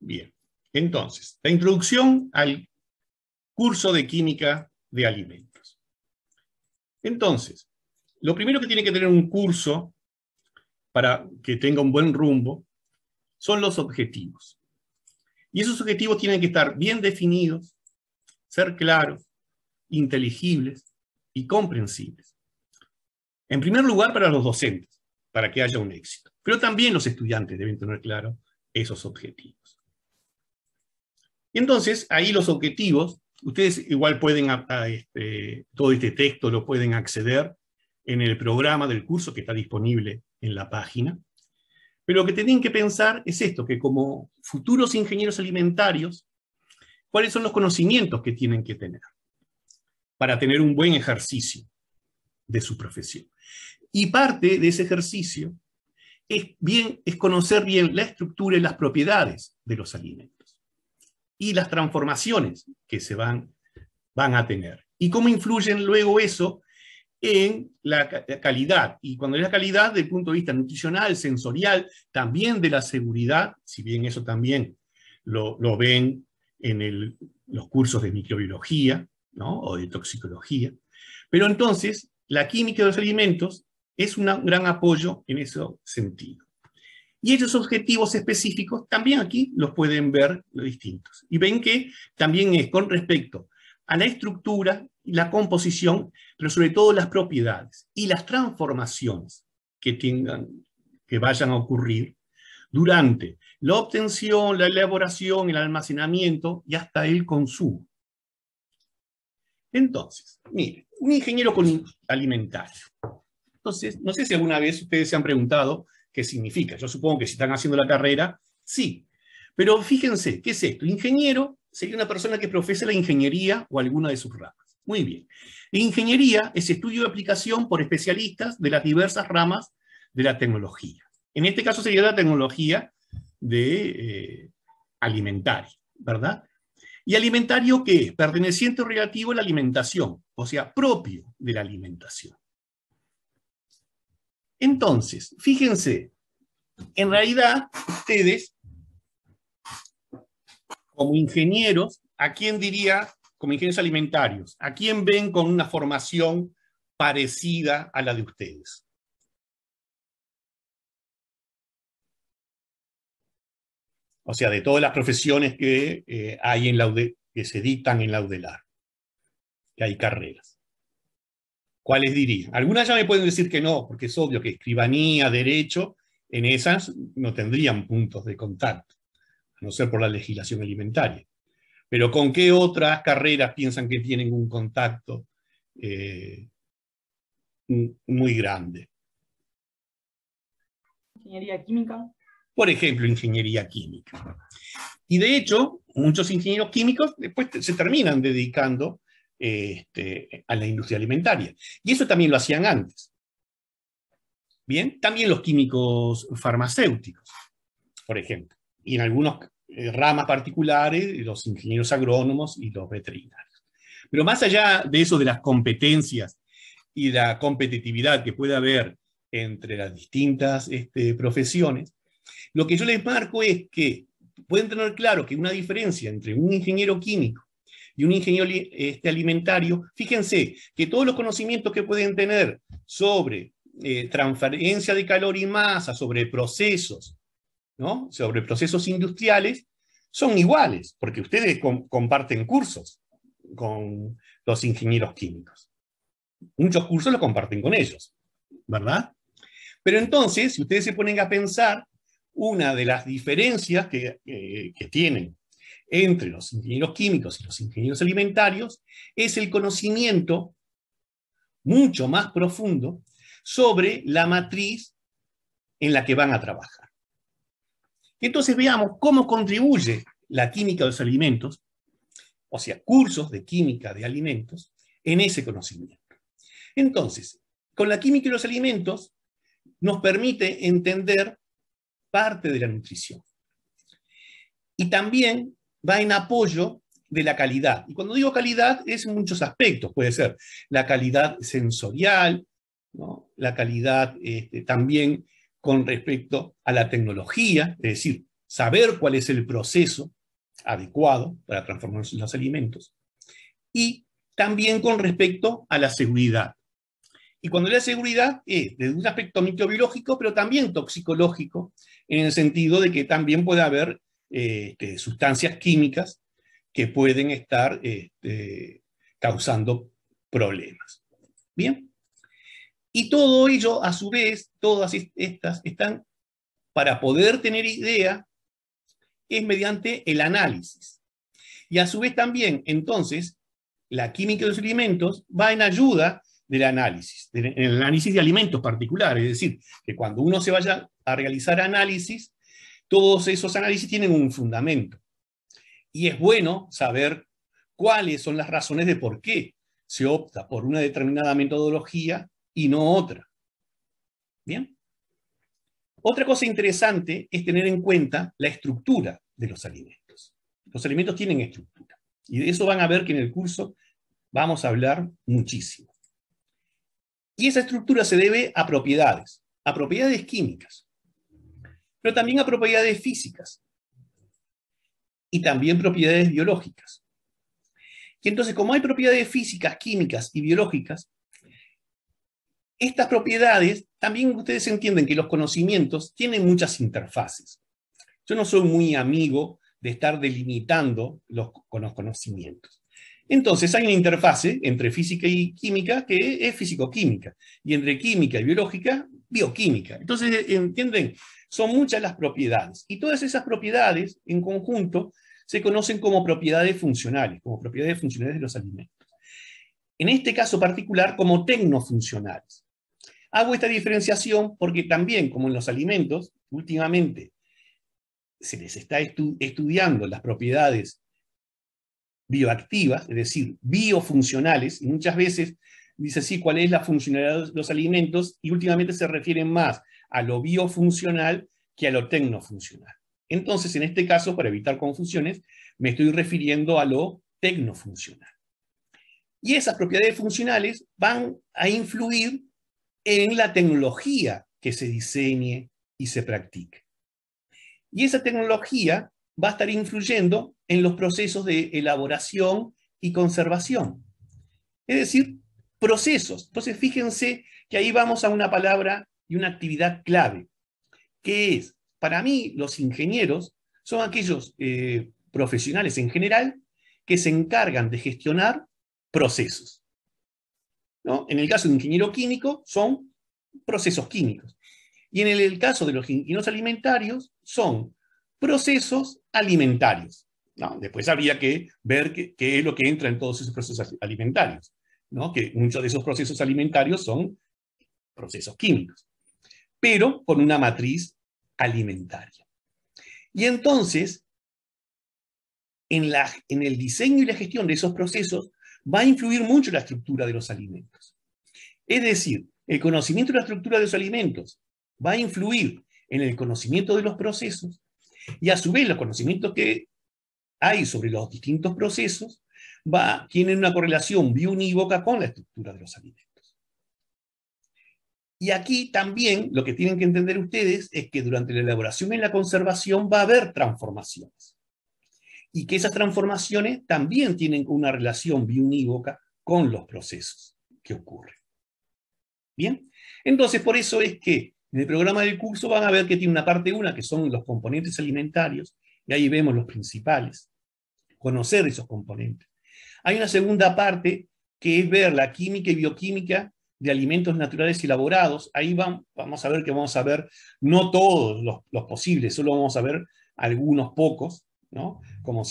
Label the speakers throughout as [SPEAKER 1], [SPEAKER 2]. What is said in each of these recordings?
[SPEAKER 1] Bien, entonces, la introducción al curso de química de alimentos. Entonces, lo primero que tiene que tener un curso para que tenga un buen rumbo son los objetivos. Y esos objetivos tienen que estar bien definidos, ser claros, inteligibles y comprensibles. En primer lugar, para los docentes, para que haya un éxito. Pero también los estudiantes deben tener claro esos objetivos. Entonces, ahí los objetivos, ustedes igual pueden, este, todo este texto lo pueden acceder en el programa del curso que está disponible en la página. Pero lo que tienen que pensar es esto, que como futuros ingenieros alimentarios, ¿cuáles son los conocimientos que tienen que tener para tener un buen ejercicio de su profesión? Y parte de ese ejercicio es, bien, es conocer bien la estructura y las propiedades de los alimentos y las transformaciones que se van, van a tener. Y cómo influyen luego eso en la calidad. Y cuando es la calidad, desde el punto de vista nutricional, sensorial, también de la seguridad, si bien eso también lo, ven en los cursos de microbiología o de toxicología. Pero entonces, la química de los alimentos es un gran apoyo en ese sentido. Y esos objetivos específicos también aquí los pueden ver distintos. Y ven que también es con respecto a la estructura, la composición, pero sobre todo las propiedades y las transformaciones que tengan, que vayan a ocurrir durante la obtención, la elaboración, el almacenamiento y hasta el consumo. Entonces, mire, un ingeniero con alimentario. Entonces, no sé si alguna vez ustedes se han preguntado qué significa. Yo supongo que si están haciendo la carrera, sí. Pero fíjense, ¿qué es esto? Ingeniero sería una persona que profesa la ingeniería o alguna de sus ramas. Muy bien. Ingeniería es estudio de aplicación por especialistas de las diversas ramas de la tecnología. En este caso sería la tecnología de eh, alimentaria, ¿verdad? ¿Y alimentario qué es? Perteneciente o relativo a la alimentación, o sea, propio de la alimentación. Entonces, fíjense, en realidad ustedes, como ingenieros, ¿a quién diría, como ingenieros alimentarios, a quién ven con una formación parecida a la de ustedes? O sea, de todas las profesiones que eh, hay en la e, que se dictan en la UDELAR, que hay carreras. ¿Cuáles diría? Algunas ya me pueden decir que no, porque es obvio que escribanía, derecho, en esas no tendrían puntos de contacto, a no ser por la legislación alimentaria. Pero ¿con qué otras carreras piensan que tienen un contacto eh, muy grande? Ingeniería química. Por ejemplo, ingeniería química. Y de hecho, muchos ingenieros químicos después se terminan dedicando este, a la industria alimentaria. Y eso también lo hacían antes. Bien, también los químicos farmacéuticos, por ejemplo, y en algunos eh, ramas particulares, los ingenieros agrónomos y los veterinarios. Pero más allá de eso, de las competencias y la competitividad que puede haber entre las distintas este, profesiones, lo que yo les marco es que pueden tener claro que una diferencia entre un ingeniero químico y un ingeniero este, alimentario, fíjense que todos los conocimientos que pueden tener sobre eh, transferencia de calor y masa, sobre procesos, ¿no? sobre procesos industriales, son iguales, porque ustedes comparten cursos con los ingenieros químicos. Muchos cursos los comparten con ellos, ¿verdad? Pero entonces, si ustedes se ponen a pensar, una de las diferencias que, eh, que tienen entre los ingenieros químicos y los ingenieros alimentarios es el conocimiento mucho más profundo sobre la matriz en la que van a trabajar. Entonces veamos cómo contribuye la química de los alimentos, o sea, cursos de química de alimentos, en ese conocimiento. Entonces, con la química de los alimentos nos permite entender parte de la nutrición. Y también va en apoyo de la calidad. Y cuando digo calidad es en muchos aspectos. Puede ser la calidad sensorial, la calidad este, también con respecto a la tecnología, es decir, saber cuál es el proceso adecuado para transformar los alimentos. Y también con respecto a la seguridad. Y cuando la seguridad es desde un aspecto microbiológico, pero también toxicológico, en el sentido de que también puede haber este, sustancias químicas que pueden estar este, causando problemas. Bien. Y todo ello, a su vez, todas estas están, para poder tener idea, es mediante el análisis. Y a su vez también, entonces, la química de los alimentos va en ayuda del análisis, del análisis de alimentos particulares. Es decir, que cuando uno se vaya a realizar análisis, todos esos análisis tienen un fundamento. Y es bueno saber cuáles son las razones de por qué se opta por una determinada metodología y no otra. Bien. Otra cosa interesante es tener en cuenta la estructura de los alimentos. Los alimentos tienen estructura. Y de eso van a ver que en el curso vamos a hablar muchísimo. Y esa estructura se debe a propiedades, a propiedades químicas pero también a propiedades físicas y también propiedades biológicas. Y entonces, como hay propiedades físicas, químicas y biológicas, estas propiedades, también ustedes entienden que los conocimientos tienen muchas interfaces. Yo no soy muy amigo de estar delimitando los, con los conocimientos. Entonces hay una interfase entre física y química que es físico-química, y entre química y biológica, bioquímica. Entonces, eh, ¿entienden? Son muchas las propiedades, y todas esas propiedades en conjunto se conocen como propiedades funcionales, como propiedades funcionales de los alimentos. En este caso particular, como tecnofuncionales. Hago esta diferenciación porque también, como en los alimentos, últimamente se les está estudiando las propiedades bioactivas, es decir, biofuncionales, y muchas veces dice así cuál es la funcionalidad de los alimentos, y últimamente se refieren más a lo biofuncional que a lo tecnofuncional. Entonces, en este caso, para evitar confusiones, me estoy refiriendo a lo tecnofuncional. Y esas propiedades funcionales van a influir en la tecnología que se diseñe y se practique. Y esa tecnología va a estar influyendo en los procesos de elaboración y conservación. Es decir, procesos. Entonces, fíjense que ahí vamos a una palabra y una actividad clave, que es, para mí, los ingenieros son aquellos eh, profesionales en general que se encargan de gestionar procesos. En el caso de un ingeniero químico, son procesos químicos. Y en el, el caso de los ingenieros alimentarios, son procesos alimentarios. Después habría que ver qué, es lo que entra en todos esos procesos alimentarios, que muchos de esos procesos alimentarios son procesos químicos, pero con una matriz alimentaria. Y entonces, en, en el diseño y la gestión de esos procesos va a influir mucho la estructura de los alimentos. Es decir, el conocimiento de la estructura de los alimentos va a influir en el conocimiento de los procesos y a su vez, los conocimientos que hay sobre los distintos procesos tienen una correlación biunívoca con la estructura de los alimentos. Y aquí también lo que tienen que entender ustedes es que durante la elaboración y la conservación va a haber transformaciones. Y que esas transformaciones también tienen una relación biunívoca con los procesos que ocurren. Bien, entonces por eso es que en el programa del curso van a ver que tiene una parte 1, que son los componentes alimentarios, y ahí vemos los principales, conocer esos componentes. Hay una segunda parte que es ver la química y bioquímica de alimentos naturales elaborados. Ahí vamos a ver que vamos a ver no todos los, posibles, solo vamos a ver algunos pocos, ¿no? como,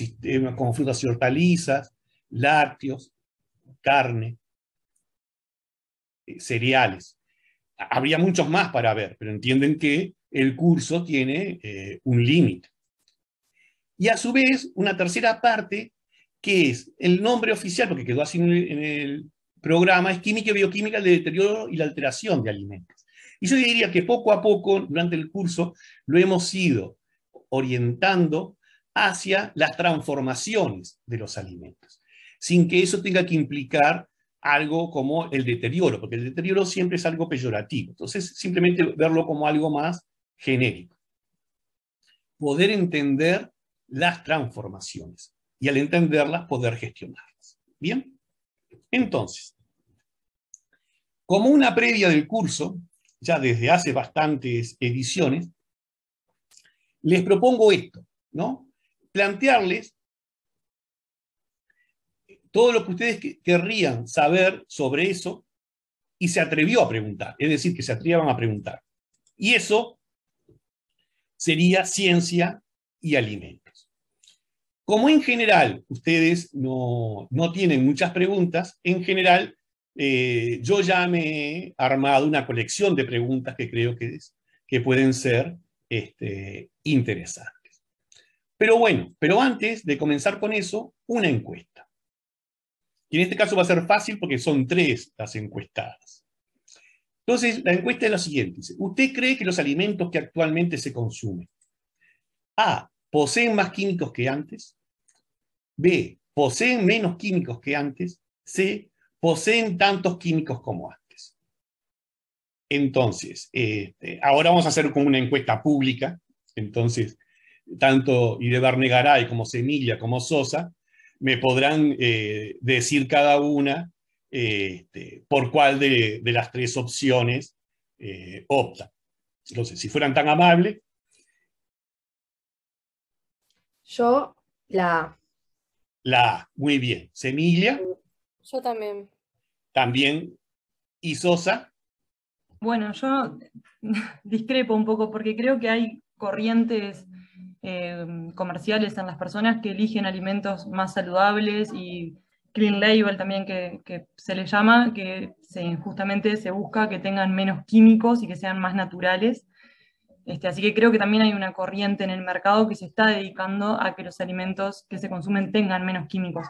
[SPEAKER 1] como frutas y hortalizas, lácteos, carne, eh, cereales habría muchos más para ver, pero entienden que el curso tiene eh, un límite. Y a su vez, una tercera parte, que es el nombre oficial, porque quedó así en el, programa, es Química y Bioquímica del Deterioro y la Alteración de Alimentos. Y yo diría que poco a poco, durante el curso, lo hemos ido orientando hacia las transformaciones de los alimentos, sin que eso tenga que implicar algo como el deterioro, porque el deterioro siempre es algo peyorativo. Entonces, simplemente verlo como algo más genérico. Poder entender las transformaciones y al entenderlas poder gestionarlas. Bien, entonces, como una previa del curso, ya desde hace bastantes ediciones, les propongo esto, ¿no? Plantearles todo lo que ustedes querrían saber sobre eso y se atrevió a preguntar, es decir, que se atrevían a preguntar. Y eso sería ciencia y alimentos. Como en general ustedes no, no tienen muchas preguntas, en general eh, yo ya me he armado una colección de preguntas que creo que, que pueden ser este, interesantes. Pero bueno, pero antes de comenzar con eso, una encuesta. Y en este caso va a ser fácil porque son tres las encuestadas. Entonces, la encuesta es la siguiente. ¿Usted cree que los alimentos que actualmente se consumen, A, poseen más químicos que antes? B, poseen menos químicos que antes? C, poseen tantos químicos como antes. Entonces, este, ahora vamos a hacer como una encuesta pública. Entonces, tanto Idebar Negaray como Semilla como Sosa me podrán eh, decir cada una eh, este, por cuál de, las tres opciones eh, opta. Entonces, si fueran tan amables. Yo, la A. La A, muy bien. Semilla. Yo también. También. ¿Y Sosa? Bueno, yo discrepo un poco porque creo que hay corrientes Em, comerciales en las personas que eligen alimentos más saludables y clean label también que, se le llama, que se, justamente se busca que tengan menos químicos y que sean más naturales. Este, así que creo que también hay una corriente en el mercado que se está dedicando a que los alimentos que se consumen tengan menos químicos.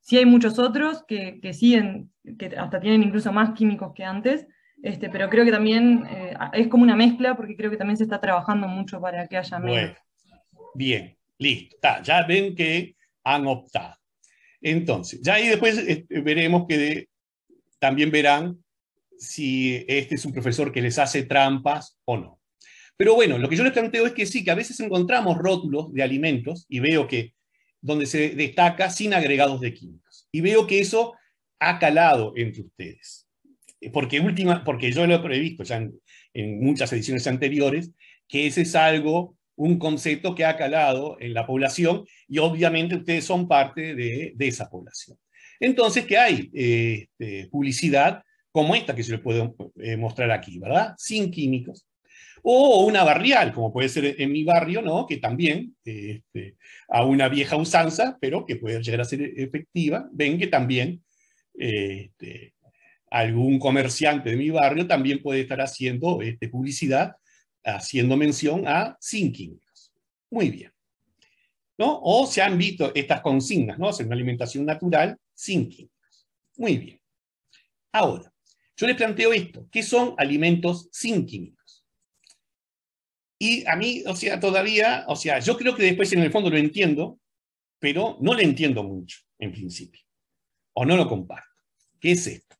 [SPEAKER 1] Sí hay muchos otros que, siguen, que hasta tienen incluso más químicos que antes, este, pero creo que también eh, es como una mezcla porque creo que también se está trabajando mucho para que haya menos. Bien, listo. ya ven que han optado. Entonces, ya ahí después este, veremos que también verán si este es un profesor que les hace trampas o no. Pero bueno, lo que yo les planteo es que sí, que a veces encontramos rótulos de alimentos y veo que donde se destaca sin agregados de químicos. Y veo que eso ha calado entre ustedes. Eh, porque, última, porque yo lo he previsto ya en muchas ediciones anteriores, que ese es algo un concepto que ha calado en la población y obviamente ustedes son parte de, esa población. Entonces, ¿qué hay eh, este, publicidad como esta que se les puedo eh, mostrar aquí, ¿verdad? Sin químicos. O una barrial, como puede ser en mi barrio, ¿no? Que también, eh, este, a una vieja usanza, pero que puede llegar a ser efectiva. Ven que también este, algún comerciante de mi barrio también puede estar haciendo publicidad haciendo mención a sin químicos. Muy bien. ¿No? O se han visto estas consignas, ¿no? Hacer una alimentación natural sin químicos. Muy bien. Ahora, yo les planteo esto, ¿qué son alimentos sin químicos? Y a mí, o sea, todavía, o sea, yo creo que después en el fondo lo entiendo, pero no lo entiendo mucho, en principio. O no lo comparto. ¿Qué es esto?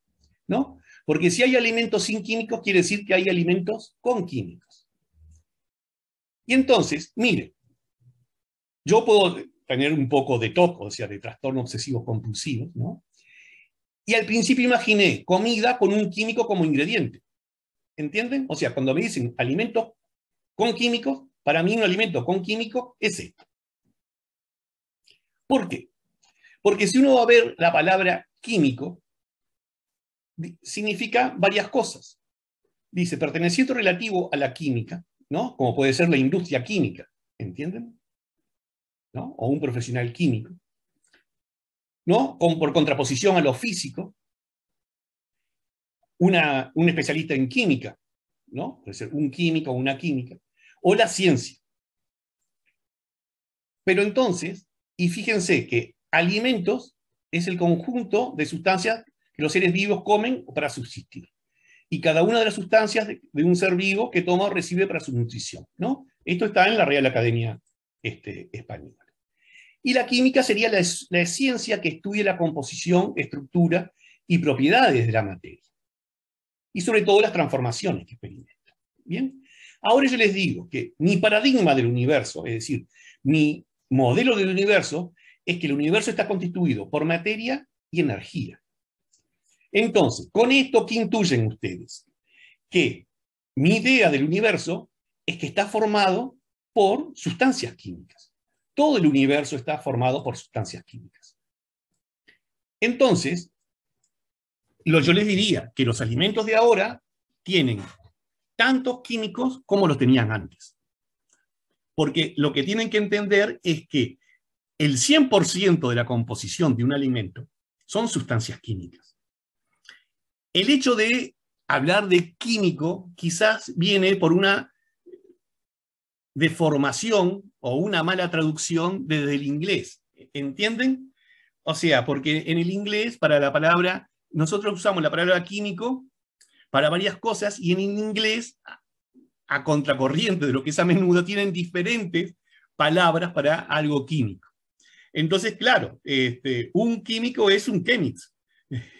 [SPEAKER 1] ¿No? Porque si hay alimentos sin químicos, quiere decir que hay alimentos con químicos. Y entonces, mire, yo puedo tener un poco de toco, o sea, de trastorno obsesivo compulsivo, ¿no? Y al principio imaginé comida con un químico como ingrediente. ¿Entienden? O sea, cuando me dicen alimentos con químicos, para mí un alimento con químico es esto. ¿Por qué? Porque si uno va a ver la palabra químico, significa varias cosas. Dice, perteneciente relativo a la química, ¿no? Como puede ser la industria química, ¿entienden? ¿No? O un profesional químico, ¿no? por contraposición a lo físico, un especialista en química, ¿no? Puede ser un químico o una química, o la ciencia. Pero entonces, y fíjense que alimentos es el conjunto de sustancias que los seres vivos comen para subsistir y cada una de las sustancias de, un ser vivo que toma o recibe para su nutrición. ¿no? Esto está en la Real Academia este, Española. Y la química sería la, ciencia que estudia la composición, estructura y propiedades de la materia. Y sobre todo las transformaciones que experimenta. Bien. Ahora yo les digo que mi paradigma del universo, es decir, mi modelo del universo, es que el universo está constituido por materia y energía. Entonces, con esto, ¿qué intuyen ustedes? Que mi idea del universo es que está formado por sustancias químicas. Todo el universo está formado por sustancias químicas. Entonces, yo les diría que los alimentos de ahora tienen tantos químicos como los tenían antes. Porque lo que tienen que entender es que el 100% de la composición de un alimento son sustancias químicas. El hecho de hablar de químico quizás viene por una deformación o una mala traducción desde el inglés. ¿Entienden? O sea, porque en el inglés, para la palabra, nosotros usamos la palabra químico para varias cosas y en inglés, a contracorriente de lo que es a menudo, tienen diferentes palabras para algo químico. Entonces, claro, este, un químico es un químico.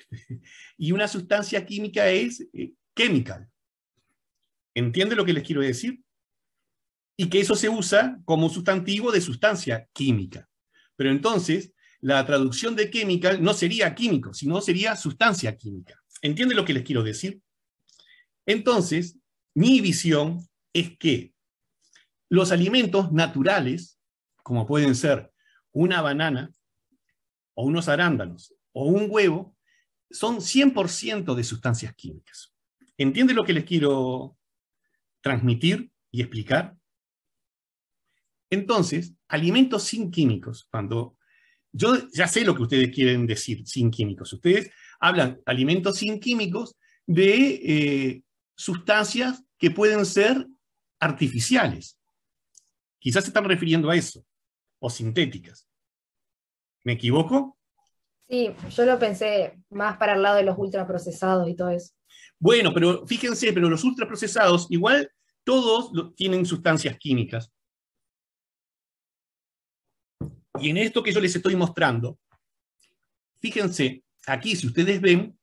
[SPEAKER 1] y una sustancia química es eh, chemical. ¿Entiende lo que les quiero decir? Y que eso se usa como sustantivo de sustancia química. Pero entonces, la traducción de chemical no sería químico, sino sería sustancia química. ¿Entiende lo que les quiero decir? Entonces, mi visión es que los alimentos naturales, como pueden ser una banana o unos arándanos o un huevo, son 100% de sustancias químicas. ¿Entiende lo que les quiero transmitir y explicar? Entonces, alimentos sin químicos, cuando yo ya sé lo que ustedes quieren decir sin químicos, ustedes hablan alimentos sin químicos de eh, sustancias que pueden ser artificiales. Quizás se están refiriendo a eso, o sintéticas. ¿Me equivoco? Sí, yo lo pensé más para el lado de los ultraprocesados y todo eso. Bueno, pero fíjense, pero los ultraprocesados igual todos tienen sustancias químicas. Y en esto que yo les estoy mostrando, fíjense, aquí si ustedes ven,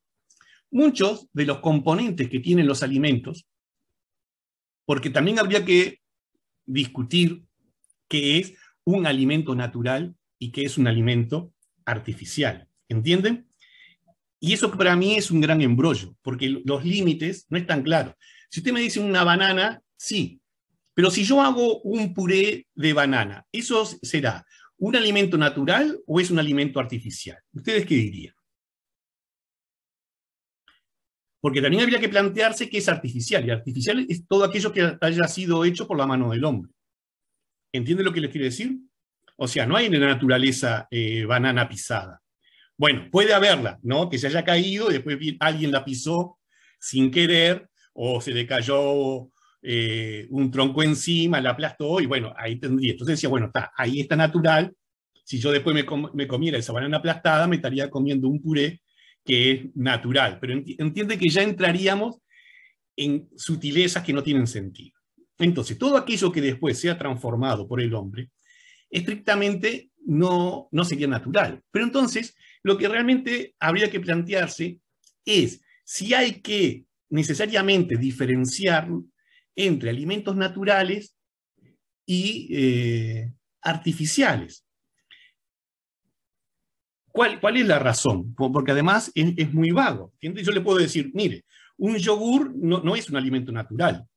[SPEAKER 1] muchos de los componentes que tienen los alimentos, porque también habría que discutir qué es un alimento natural y qué es un alimento artificial. ¿entienden? Y eso para mí es un gran embrollo, porque los límites no están claros. Si usted me dice una banana, sí, pero si yo hago un puré de banana, ¿eso será un alimento natural o es un alimento artificial? ¿Ustedes qué dirían? Porque también habría que plantearse qué es artificial, y artificial es todo aquello que haya sido hecho por la mano del hombre. ¿Entienden lo que les quiero decir? O sea, no hay en la naturaleza eh, banana pisada. Bueno, puede haberla, ¿no? Que se haya caído y después alguien la pisó sin querer o se le cayó eh, un tronco encima, la aplastó y bueno, ahí tendría. Entonces decía, bueno, está, ahí está natural. Si yo después me, comiera esa banana aplastada, me estaría comiendo un puré que es natural. Pero entiende que ya entraríamos en sutilezas que no tienen sentido. Entonces, todo aquello que después sea transformado por el hombre, estrictamente no, no sería natural. Pero entonces lo que realmente habría que plantearse es si hay que necesariamente diferenciar entre alimentos naturales y eh, artificiales. ¿Cuál, es la razón? Porque además es, muy vago. Yo le puedo decir, mire, un yogur no, es un alimento natural,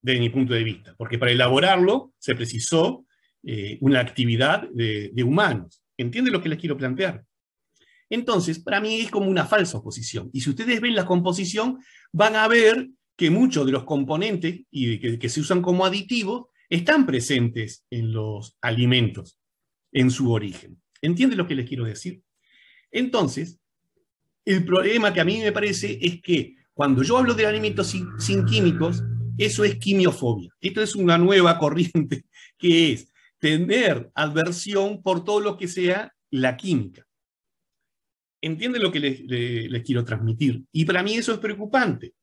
[SPEAKER 1] desde mi punto de vista, porque para elaborarlo se precisó eh, una actividad de, humanos. ¿Entiende lo que les quiero plantear? Entonces, para mí es como una falsa oposición. Y si ustedes ven la composición, van a ver que muchos de los componentes y que, se usan como aditivos están presentes en los alimentos, en su origen. ¿Entiende lo que les quiero decir? Entonces, el problema que a mí me parece es que cuando yo hablo de alimentos sin químicos, eso es quimiofobia. Esto es una nueva corriente que es tener adversión por todo lo que sea la química. Entienden lo que les, quiero transmitir. Y para mí eso es preocupante,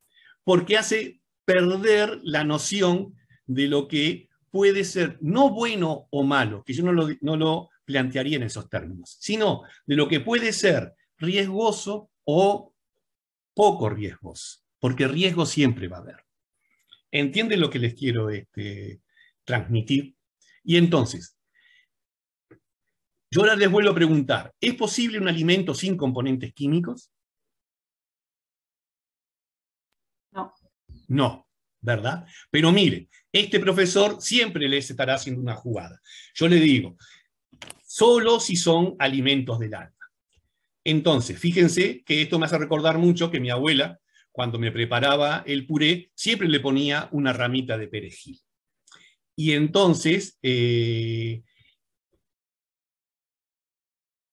[SPEAKER 1] porque hace perder la noción de lo que puede ser no bueno o malo, que yo no lo, no lo plantearía en esos términos, sino de lo que puede ser riesgoso o poco riesgoso, porque riesgo siempre va a haber. ¿Entienden lo que les quiero este, transmitir? Y entonces, yo ahora les vuelvo a preguntar, ¿es posible un alimento sin componentes químicos? No. No, ¿verdad? Pero mire, este profesor siempre les estará haciendo una jugada. Yo le digo, solo si son alimentos del alma. Entonces, fíjense que esto me hace recordar mucho que mi abuela, cuando me preparaba el puré, siempre le ponía una ramita de perejil. Y entonces, eh,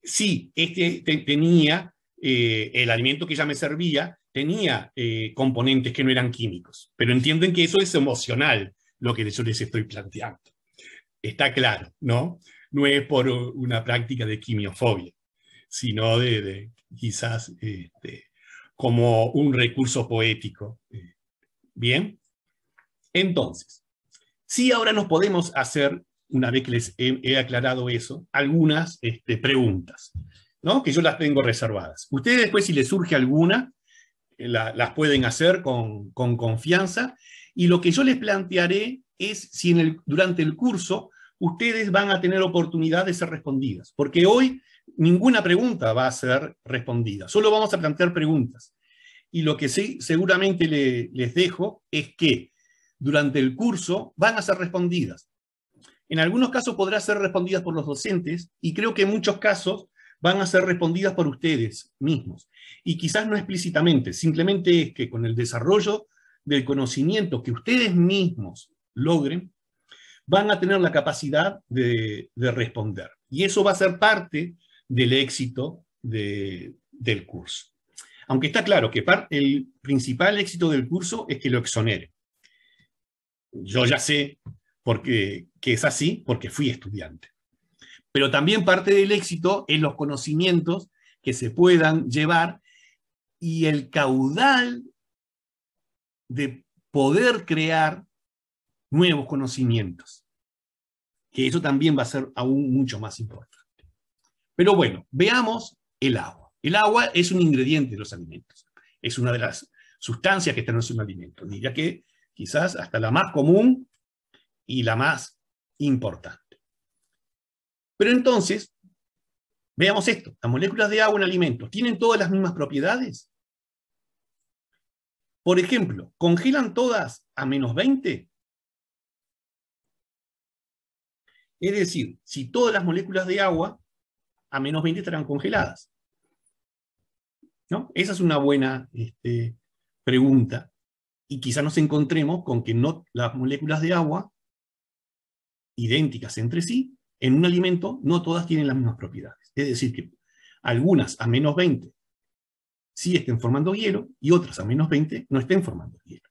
[SPEAKER 1] sí, este tenía eh, el alimento que ya me servía, tenía eh, componentes que no eran químicos, pero entienden que eso es emocional, lo que yo les estoy planteando. Está claro, ¿no? No es por una práctica de quimiofobia, sino de, quizás este, como un recurso poético. Bien, entonces, Sí, ahora nos podemos hacer, una vez que les he, aclarado eso, algunas este, preguntas, ¿no? que yo las tengo reservadas. Ustedes después, si les surge alguna, eh, las pueden hacer con, confianza. Y lo que yo les plantearé es si durante el curso ustedes van a tener oportunidad de ser respondidas, porque hoy ninguna pregunta va a ser respondida, solo vamos a plantear preguntas. Y lo que sí seguramente les dejo es que durante el curso van a ser respondidas. En algunos casos podrá ser respondidas por los docentes y creo que en muchos casos van a ser respondidas por ustedes mismos. Y quizás no explícitamente, simplemente es que con el desarrollo del conocimiento que ustedes mismos logren, van a tener la capacidad de, responder. Y eso va a ser parte del éxito del curso. Aunque está claro que el principal éxito del curso es que lo exonere. Yo ya sé porque, que es así porque fui estudiante. Pero también parte del éxito es los conocimientos que se puedan llevar y el caudal de poder crear nuevos conocimientos. Que eso también va a ser aún mucho más importante. Pero bueno, veamos el agua. El agua es un ingrediente de los alimentos. Es una de las sustancias que están en los alimentos. ya que quizás hasta la más común y la más importante. Pero entonces, veamos esto, las moléculas de agua en alimentos, ¿tienen todas las mismas propiedades? Por ejemplo, ¿congelan todas a menos 20? Es decir, si todas las moléculas de agua a menos 20 estarán congeladas. ¿No? Esa es una buena este, pregunta y quizá nos encontremos con que no, las moléculas de agua, idénticas entre sí, en un alimento no todas tienen las mismas propiedades. Es decir, que algunas a menos 20 sí estén formando hielo y otras a menos 20 no estén formando hielo.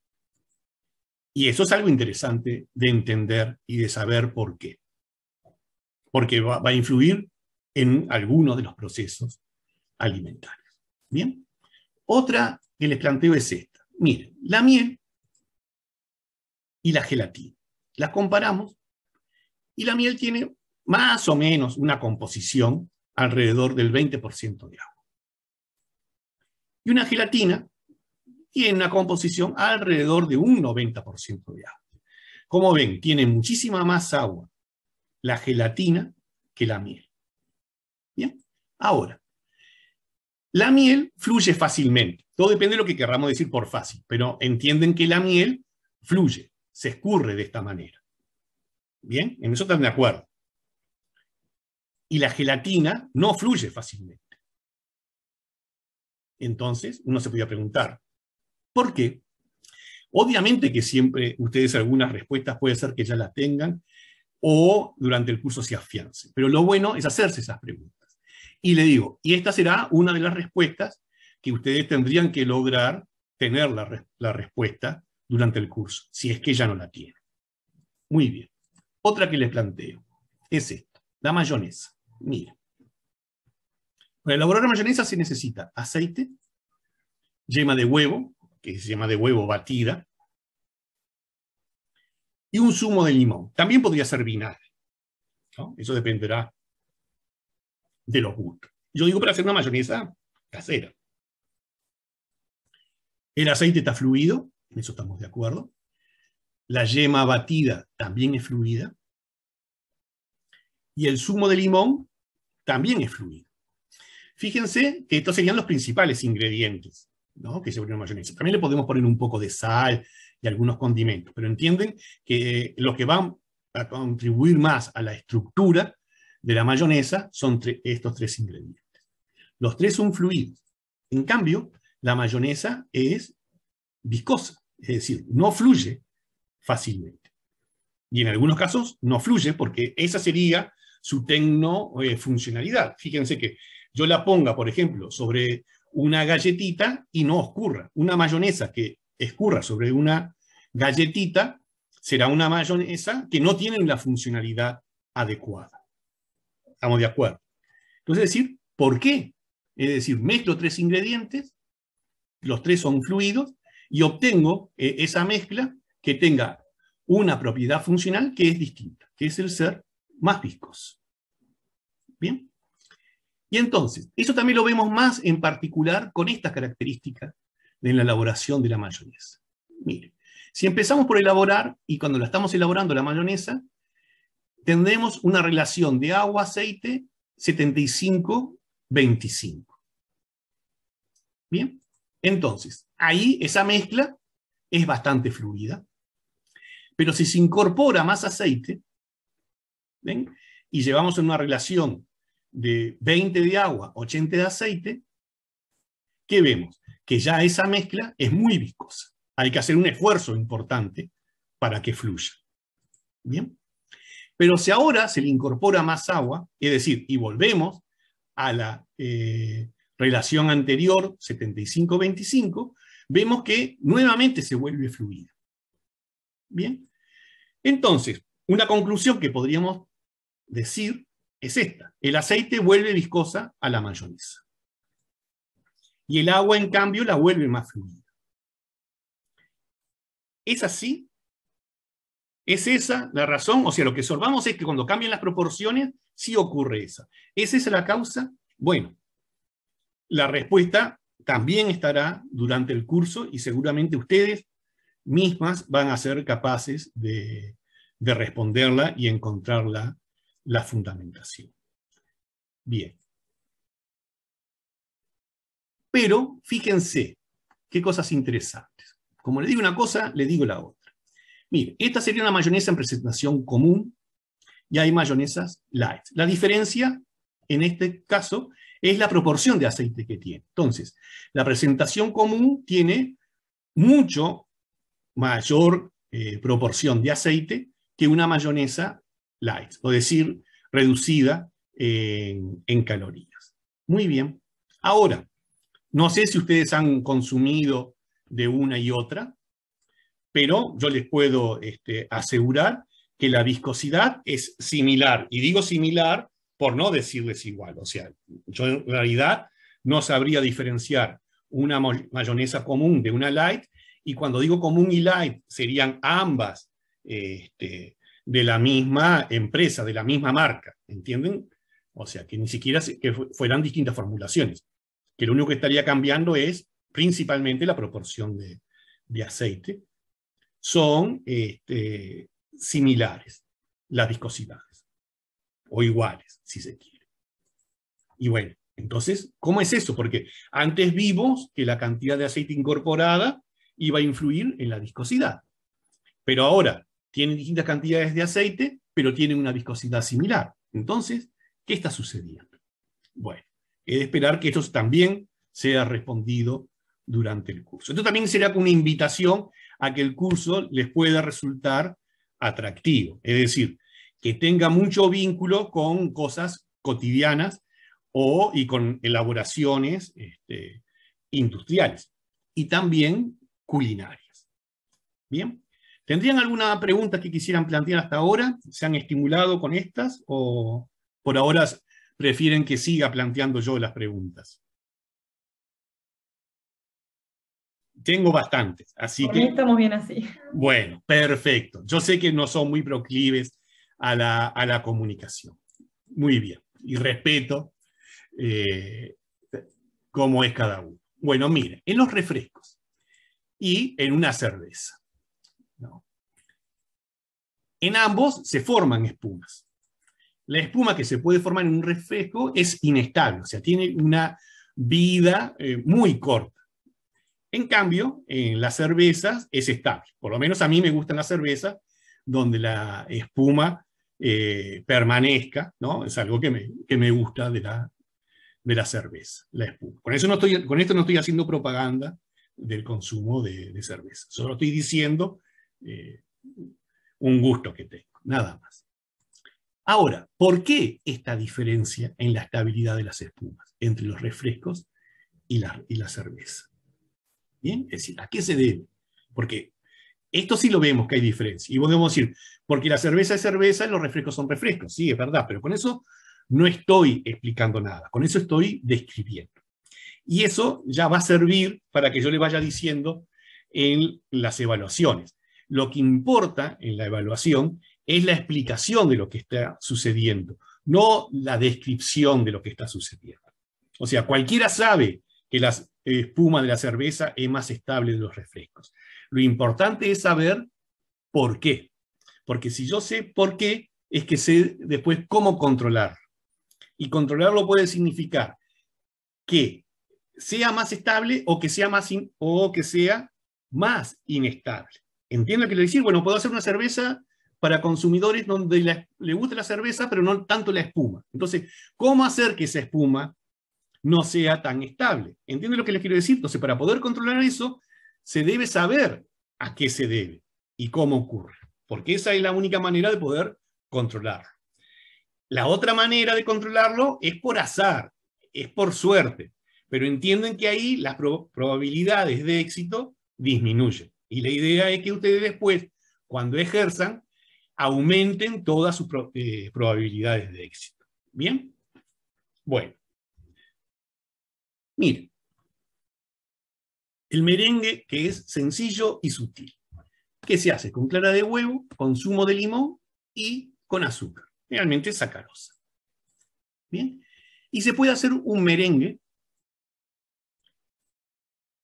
[SPEAKER 1] Y eso es algo interesante de entender y de saber por qué. Porque va, va a influir en algunos de los procesos alimentarios. Bien. Otra que les planteo es esta. Miren, la miel y la gelatina. Las comparamos y la miel tiene más o menos una composición alrededor del 20% de agua. Y una gelatina tiene una composición alrededor de un 90% de agua. Como ven, tiene muchísima más agua la gelatina que la miel. Bien, ahora, la miel fluye fácilmente. Todo depende de lo que querramos decir por fácil, pero entienden que la miel fluye, se escurre de esta manera. Bien, en eso están de acuerdo. Y la gelatina no fluye fácilmente. Entonces, uno se podría preguntar, ¿por qué? Obviamente que siempre ustedes algunas respuestas puede ser que ya las tengan o durante el curso se afiancen, pero lo bueno es hacerse esas preguntas. Y le digo, y esta será una de las respuestas que ustedes tendrían que lograr tener la, respuesta durante el curso, si es que ya no la tienen. Muy bien. Otra que les planteo es esta, la mayonesa. Mira. Para elaborar mayonesa se necesita aceite, yema de huevo, que se llama de huevo batida, y un zumo de limón. También podría ser vinagre. Eso dependerá de los gustos. Yo digo para hacer una mayonesa casera. El aceite está fluido, en eso estamos de acuerdo. La yema batida también es fluida. Y el zumo de limón también es fluido. Fíjense que estos serían los principales ingredientes ¿no? que se una mayonesa. También le podemos poner un poco de sal y algunos condimentos, pero entienden que eh, los que van a contribuir más a la estructura de la mayonesa son estos tres ingredientes. Los tres son fluidos. En cambio, la mayonesa es viscosa, es decir, no fluye fácilmente. Y en algunos casos no fluye porque esa sería su tecnofuncionalidad. Eh, funcionalidad. Fíjense que yo la ponga, por ejemplo, sobre una galletita y no oscurra. Una mayonesa que escurra sobre una galletita será una mayonesa que no tiene la funcionalidad adecuada. ¿Estamos de acuerdo? Entonces, decir, ¿por qué? Es decir, mezclo tres ingredientes los tres son fluidos, y obtengo eh, esa mezcla que tenga una propiedad funcional que es distinta, que es el ser más viscoso. Bien. Y entonces, eso también lo vemos más en particular con estas características de la elaboración de la mayonesa. Mire, si empezamos por elaborar, y cuando la estamos elaborando la mayonesa, tendremos una relación de agua-aceite 75-25. Bien, entonces, ahí esa mezcla es bastante fluida, pero si se incorpora más aceite, ¿ven? y llevamos en una relación de 20 de agua, 80 de aceite, ¿qué vemos? Que ya esa mezcla es muy viscosa. Hay que hacer un esfuerzo importante para que fluya. ¿Bien? Pero si ahora se le incorpora más agua, es decir, y volvemos a la, eh, relación anterior, 75-25, vemos que nuevamente se vuelve fluida. Bien, entonces, una conclusión que podríamos decir es esta. El aceite vuelve viscosa a la mayonesa. Y el agua, en cambio, la vuelve más fluida. ¿Es así? ¿Es esa la razón? O sea, lo que observamos es que cuando cambian las proporciones, sí ocurre esa. ¿Es esa la causa? Bueno, la respuesta también estará durante el curso y seguramente ustedes mismas van a ser capaces de, responderla y encontrarla, la, la fundamentación. Bien. Pero fíjense qué cosas interesantes. Como le digo una cosa, le digo la otra. Mire, esta sería una mayonesa en presentación común y hay mayonesas light. La diferencia en este caso es la proporción de aceite que tiene. Entonces, la presentación común tiene mucho mayor eh, proporción de aceite que una mayonesa light, o decir, reducida en, calorías. Muy bien. Ahora, no sé si ustedes han consumido de una y otra, pero yo les puedo este, asegurar que la viscosidad es similar. Y digo similar por no decir desigual. O sea, yo en realidad no sabría diferenciar una mayonesa común de una light, y cuando digo común y light, serían ambas este, de la misma empresa, de la misma marca, ¿entienden? O sea, que ni siquiera que fueran distintas formulaciones, que lo único que estaría cambiando es principalmente la proporción de, aceite, son este, similares la viscosidad o iguales, si se quiere. Y bueno, entonces, ¿cómo es eso? Porque antes vimos que la cantidad de aceite incorporada iba a influir en la viscosidad. Pero ahora tienen distintas cantidades de aceite, pero tienen una viscosidad similar. Entonces, ¿qué está sucediendo? Bueno, he de esperar que esto también sea respondido durante el curso. Esto también será una invitación a que el curso les pueda resultar atractivo. Es decir, que tenga mucho vínculo con cosas cotidianas o, y con elaboraciones este, industriales y también culinarias. Bien, ¿tendrían alguna pregunta que quisieran plantear hasta ahora? ¿Se han estimulado con estas o por ahora prefieren que siga planteando yo las preguntas? tengo bastantes, así que... Estamos bien así. Bueno, perfecto. Yo sé que no son muy proclives a la, comunicación. Muy bien, y respeto eh, cómo es cada uno. Bueno, mire, en los refrescos y en una cerveza. En ambos se forman espumas. La espuma que se puede formar en un refresco es inestable, o sea, tiene una vida eh, muy corta. En cambio, en las cervezas es estable. Por lo menos a mí me gustan las cervezas donde la espuma eh, permanezca, ¿no? Es algo que me, gusta de la, de la cerveza, la espuma. Con, eso no estoy, con esto no estoy haciendo propaganda del consumo de, cerveza, solo estoy diciendo eh, un gusto que tengo, nada más. Ahora, ¿por qué esta diferencia en la estabilidad de las espumas entre los refrescos y la, y la cerveza? Bien, es decir, ¿a qué se debe? Porque esto sí lo vemos que hay diferencia. Y podemos decir, porque la cerveza es cerveza y los refrescos son refrescos. Sí, es verdad, pero con eso no estoy explicando nada, con eso estoy describiendo. Y eso ya va a servir para que yo le vaya diciendo en las evaluaciones. Lo que importa en la evaluación es la explicación de lo que está sucediendo, no la descripción de lo que está sucediendo. O sea, cualquiera sabe que las eh, espuma de la cerveza es más estable de los refrescos. Lo importante es saber por qué. Porque si yo sé por qué, es que sé después cómo controlar. Y controlarlo puede significar que sea más estable o que sea más, inestable. Entiendo que le decir, bueno, puedo hacer una cerveza para consumidores donde le gusta la cerveza, pero no tanto la espuma. Entonces, ¿cómo hacer que esa espuma no sea tan estable. ¿Entienden lo que les quiero decir? Entonces, para poder controlar eso, se debe saber a qué se debe y cómo ocurre, porque esa es la única manera de poder controlarlo. La otra manera de controlarlo es por azar, es por suerte, pero entienden que ahí las probabilidades de éxito disminuyen. Y la idea es que ustedes después, cuando ejerzan, aumenten todas sus eh, probabilidades de éxito. ¿Bien? Bueno, Miren, el merengue que es sencillo y sutil, que se hace con clara de huevo, con zumo de limón y con azúcar, realmente sacarosa. Bien, y se puede hacer un merengue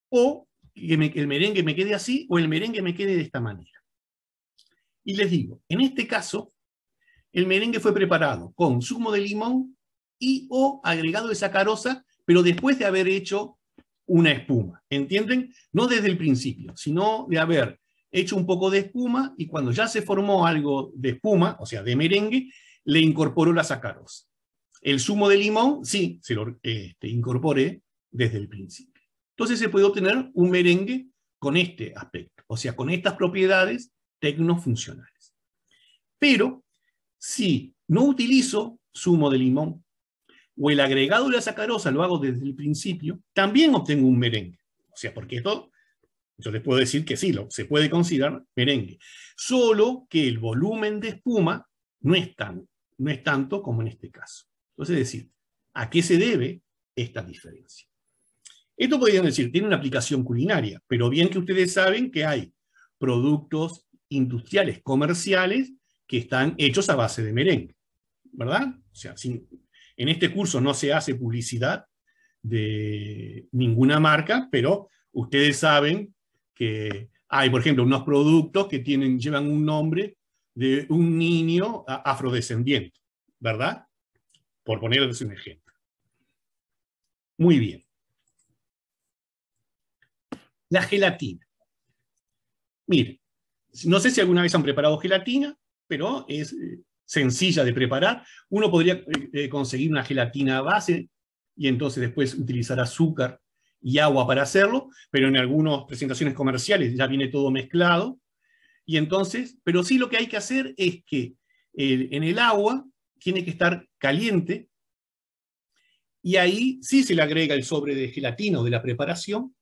[SPEAKER 1] o que el merengue me quede así o el merengue me quede de esta manera. Y les digo, en este caso, el merengue fue preparado con zumo de limón y o agregado de sacarosa pero después de haber hecho una espuma, ¿entienden? No desde el principio, sino de haber hecho un poco de espuma y cuando ya se formó algo de espuma, o sea, de merengue, le incorporó la sacarosa. El zumo de limón, sí, se lo este, incorporé desde el principio. Entonces se puede obtener un merengue con este aspecto, o sea, con estas propiedades tecnofuncionales. Pero si no utilizo zumo de limón, o el agregado de la sacarosa lo hago desde el principio, también obtengo un merengue. O sea, porque esto, yo les puedo decir que sí, lo, se puede considerar merengue. Solo que el volumen de espuma no es, tan, no es tanto como en este caso. Entonces, es decir, ¿a qué se debe esta diferencia? Esto podrían decir, tiene una aplicación culinaria, pero bien que ustedes saben que hay productos industriales, comerciales, que están hechos a base de merengue, ¿verdad? O sea, sin, en este curso no se hace publicidad de ninguna marca, pero ustedes saben que hay, por ejemplo, unos productos que tienen, llevan un nombre de un niño afrodescendiente, ¿verdad? Por ponerles un ejemplo. Muy bien. La gelatina. Mire, no sé si alguna vez han preparado gelatina, pero es eh, sencilla de preparar, uno podría eh, eh, conseguir una gelatina base y entonces después utilizar azúcar y agua para hacerlo, pero en algunas presentaciones comerciales ya viene todo mezclado. Y entonces, pero sí lo que hay que hacer es que en el agua tiene que estar caliente y ahí sí se le agrega el sobre de gelatino de la preparación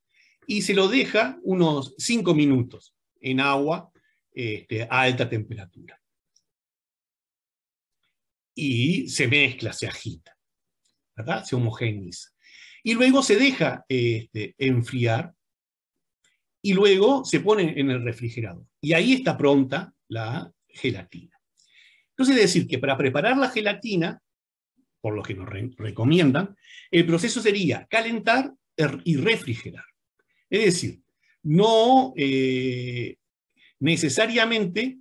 [SPEAKER 1] y se lo deja unos 5 minutos en agua este, a alta temperatura y se mezcla, se agita, Se homogeneiza. Y luego se deja este, enfriar y luego se pone en el refrigerador. Y ahí está pronta la gelatina. Entonces, es decir, que para preparar la gelatina, por lo que nos recomiendan, el proceso sería calentar er, y refrigerar. Es decir, no eh, necesariamente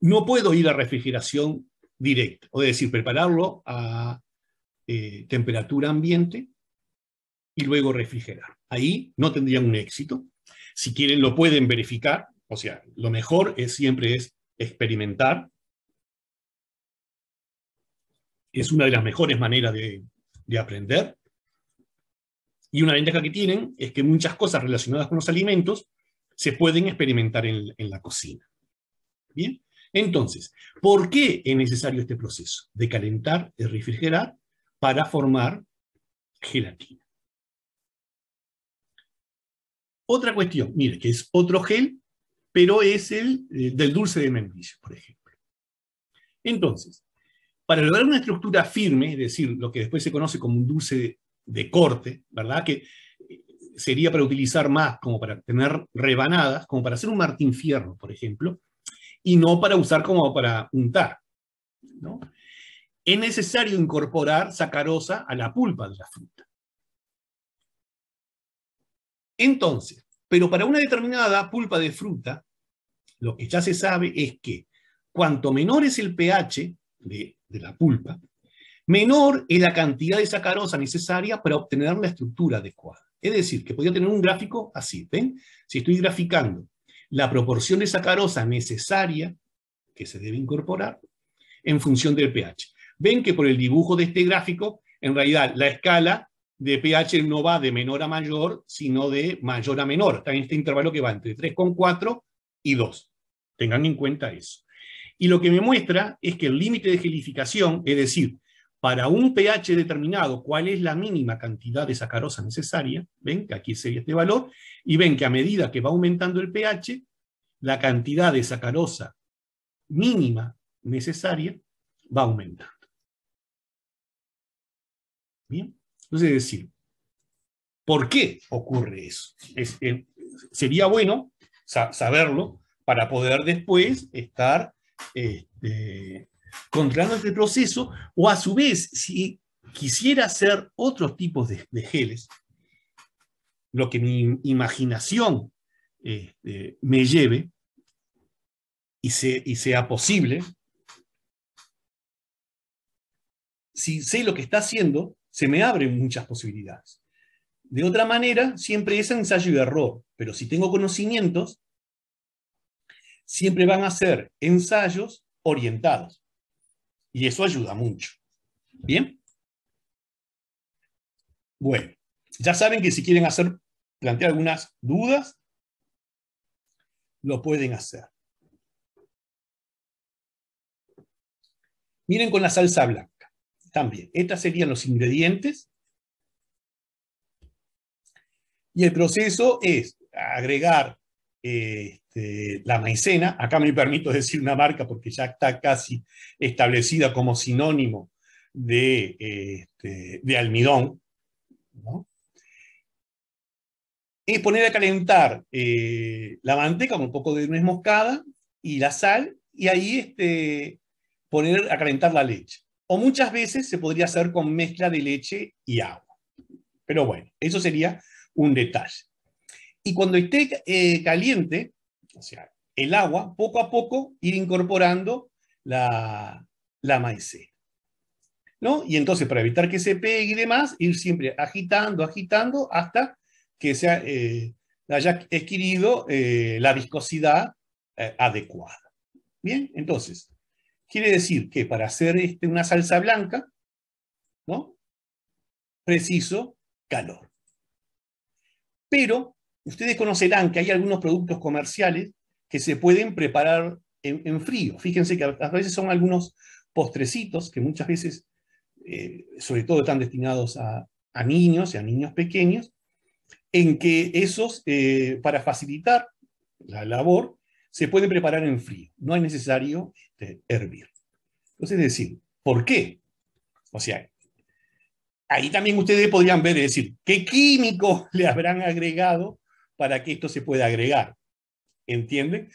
[SPEAKER 1] no puedo ir a refrigeración directo, o es decir, prepararlo a eh, temperatura ambiente y luego refrigerar. Ahí no tendrían un éxito. Si quieren, lo pueden verificar. O sea, lo mejor es, siempre es experimentar. Es una de las mejores maneras de, aprender. Y una ventaja que tienen es que muchas cosas relacionadas con los alimentos se pueden experimentar en, en la cocina. Bien. Entonces, ¿por qué es necesario este proceso de calentar y refrigerar para formar gelatina? Otra cuestión, mire, que es otro gel, pero es el eh, del dulce de membrillo, por ejemplo. Entonces, para lograr una estructura firme, es decir, lo que después se conoce como un dulce de, corte, ¿verdad? Que eh, sería para utilizar más como para tener rebanadas, como para hacer un martín fierno, por ejemplo, y no para usar como para untar. Es necesario incorporar sacarosa a la pulpa de la fruta. Entonces, pero para una determinada pulpa de fruta, lo que ya se sabe es que cuanto menor es el pH de, la pulpa, menor es la cantidad de sacarosa necesaria para obtener la estructura adecuada. Es decir, que podría tener un gráfico así, ¿ven? Si estoy graficando la proporción de sacarosa necesaria que se debe incorporar en función del pH. Ven que por el dibujo de este gráfico, en realidad la escala de pH no va de menor a mayor, sino de mayor a menor. Está en este intervalo que va entre 3,4 y 2. Tengan en cuenta eso. Y lo que me muestra es que el límite de gelificación, es decir, para un pH determinado cuál es la mínima cantidad de sacarosa necesaria, ven que aquí sería este valor, y ven que a medida que va aumentando el pH, la cantidad de sacarosa mínima necesaria va aumentando. Bien, entonces es decir, ¿por qué ocurre eso? Eh, sería bueno saberlo para poder después estar este, controlando este proceso, o a su vez, si quisiera hacer otros tipos de, geles, lo que mi imaginación este, me lleve y sea posible, si sé lo que está haciendo, se me abren muchas posibilidades. De otra manera, siempre es ensayo y error, pero si tengo conocimientos, siempre van a ser ensayos orientados. Y eso ayuda mucho. ¿Bien? Bueno, ya saben que si quieren hacer, plantear algunas dudas, lo pueden hacer. Miren con la salsa blanca. También, estos serían los ingredientes. Y el proceso es agregar eh, eh, la maicena. Acá me permito decir una marca porque ya está casi establecida como sinónimo de, este, almidón. Es poner a calentar eh, la manteca con un poco de nuez moscada y la sal y ahí este, poner a calentar la leche. O muchas veces se podría hacer con mezcla de leche y agua. Pero bueno, eso sería un detalle. Y cuando esté eh, caliente, o sea, el agua, poco a poco, ir incorporando la, la maicena. ¿No? Y entonces, para evitar que se pegue y demás, ir siempre agitando, agitando, hasta que sea eh, haya adquirido eh, la viscosidad eh, adecuada. Bien, entonces, quiere decir que para hacer este, una salsa blanca, ¿no? Preciso calor. Pero ustedes conocerán que hay algunos productos comerciales que se pueden preparar en, frío. Fíjense que a veces son algunos postrecitos que muchas veces, eh, sobre todo, están destinados a, niños y a niños pequeños, en que esos, eh, para facilitar la labor, se pueden preparar en frío. No es necesario este, hervir. Entonces, es decir, ¿por qué? O sea, ahí también ustedes podrían ver, es decir, qué químicos le habrán agregado para que esto se pueda agregar. ¿Entienden?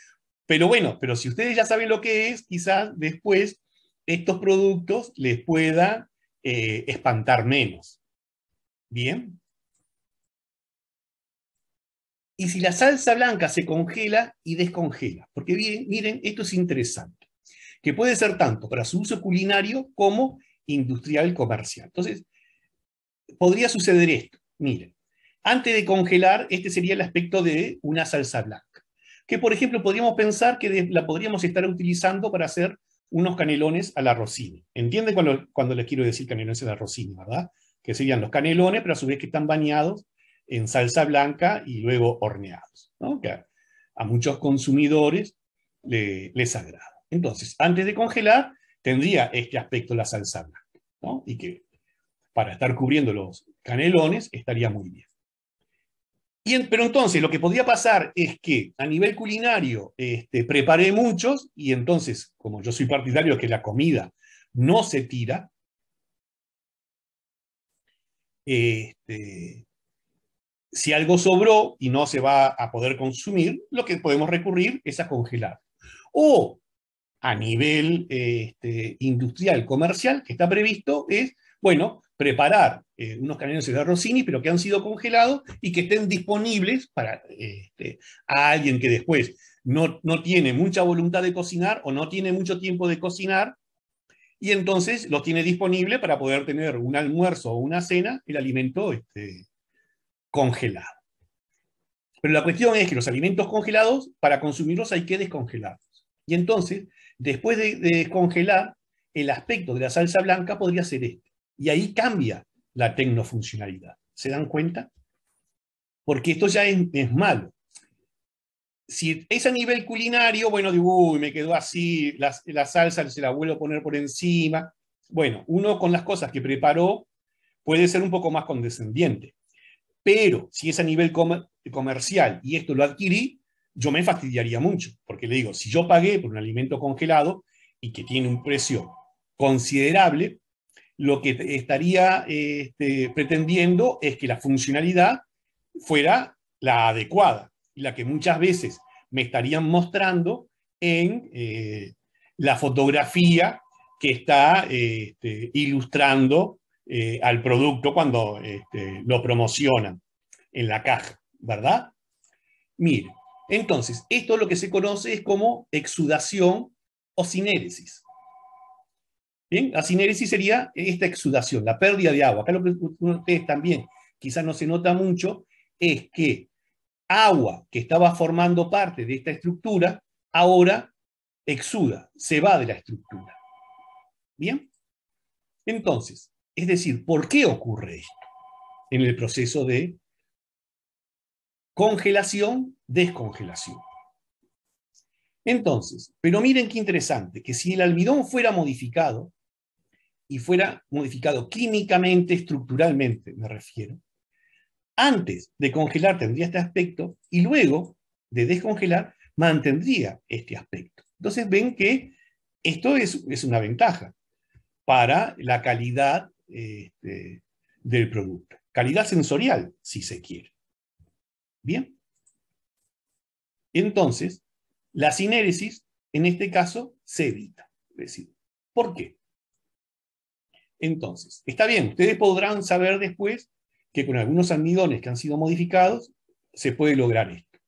[SPEAKER 1] Pero bueno, pero si ustedes ya saben lo que es, quizás después estos productos les pueda eh, espantar menos. ¿Bien? Y si la salsa blanca se congela y descongela, porque bien, miren, esto es interesante, que puede ser tanto para su uso culinario como industrial comercial. Entonces, podría suceder esto. Miren, antes de congelar, este sería el aspecto de una salsa blanca, que por ejemplo podríamos pensar que la podríamos estar utilizando para hacer unos canelones a la rocina. ¿Entienden cuando, cuando les quiero decir canelones a la rocina, verdad? Que serían los canelones, pero a su vez que están bañados en salsa blanca y luego horneados, ¿no? que a, muchos consumidores les agrada. Entonces, antes de congelar, tendría este aspecto la salsa blanca, ¿no? y que para estar cubriendo los canelones estaría muy bien pero entonces lo que podría pasar es que a nivel culinario este, preparé muchos y entonces, como yo soy partidario de que la comida no se tira, este, si algo sobró y no se va a poder consumir, lo que podemos recurrir es a congelar. O a nivel este, industrial, comercial, que está previsto es bueno, preparar eh, unos canelones de Rossini, pero que han sido congelados y que estén disponibles para a este, alguien que después no, tiene mucha voluntad de cocinar o no tiene mucho tiempo de cocinar, y entonces los tiene disponibles para poder tener un almuerzo o una cena, el alimento este, congelado. Pero la cuestión es que los alimentos congelados, para consumirlos hay que descongelarlos. Y entonces, después de descongelar, el aspecto de la salsa blanca podría ser este. Y ahí cambia la tecnofuncionalidad. ¿Se dan cuenta? Porque esto ya es, malo. Si es a nivel culinario, bueno, digo, uy, me quedó así, la, salsa se la vuelvo a poner por encima. Bueno, uno con las cosas que preparó puede ser un poco más condescendiente. Pero si es a nivel comercial y esto lo adquirí, yo me fastidiaría mucho, porque le digo, si yo pagué por un alimento congelado y que tiene un precio considerable, lo que estaría este, pretendiendo es que la funcionalidad fuera la adecuada, la que muchas veces me estarían mostrando en eh, la fotografía que está este, ilustrando eh, al producto cuando este, lo promocionan en la caja, ¿verdad? Mire, entonces, esto lo que se conoce es como exudación o sinéresis. Bien, sinéresis sería esta exudación, la pérdida de agua. Acá lo que ustedes también quizás no se nota mucho es que agua que estaba formando parte de esta estructura ahora exuda, se va de la estructura. Bien, entonces, es decir, ¿por qué ocurre esto en el proceso de congelación, descongelación? Entonces, pero miren qué interesante, que si el almidón fuera modificado, y fuera modificado químicamente, estructuralmente, me refiero, antes de congelar tendría este aspecto y luego de descongelar mantendría este aspecto. Entonces ven que esto es, una ventaja para la calidad este, del producto. Calidad sensorial, si se quiere. Bien. Entonces, la sinéresis, en este caso, se evita. Es decir, ¿por qué? Entonces, está bien, ustedes podrán saber después que con algunos almidones que han sido modificados se puede lograr esto.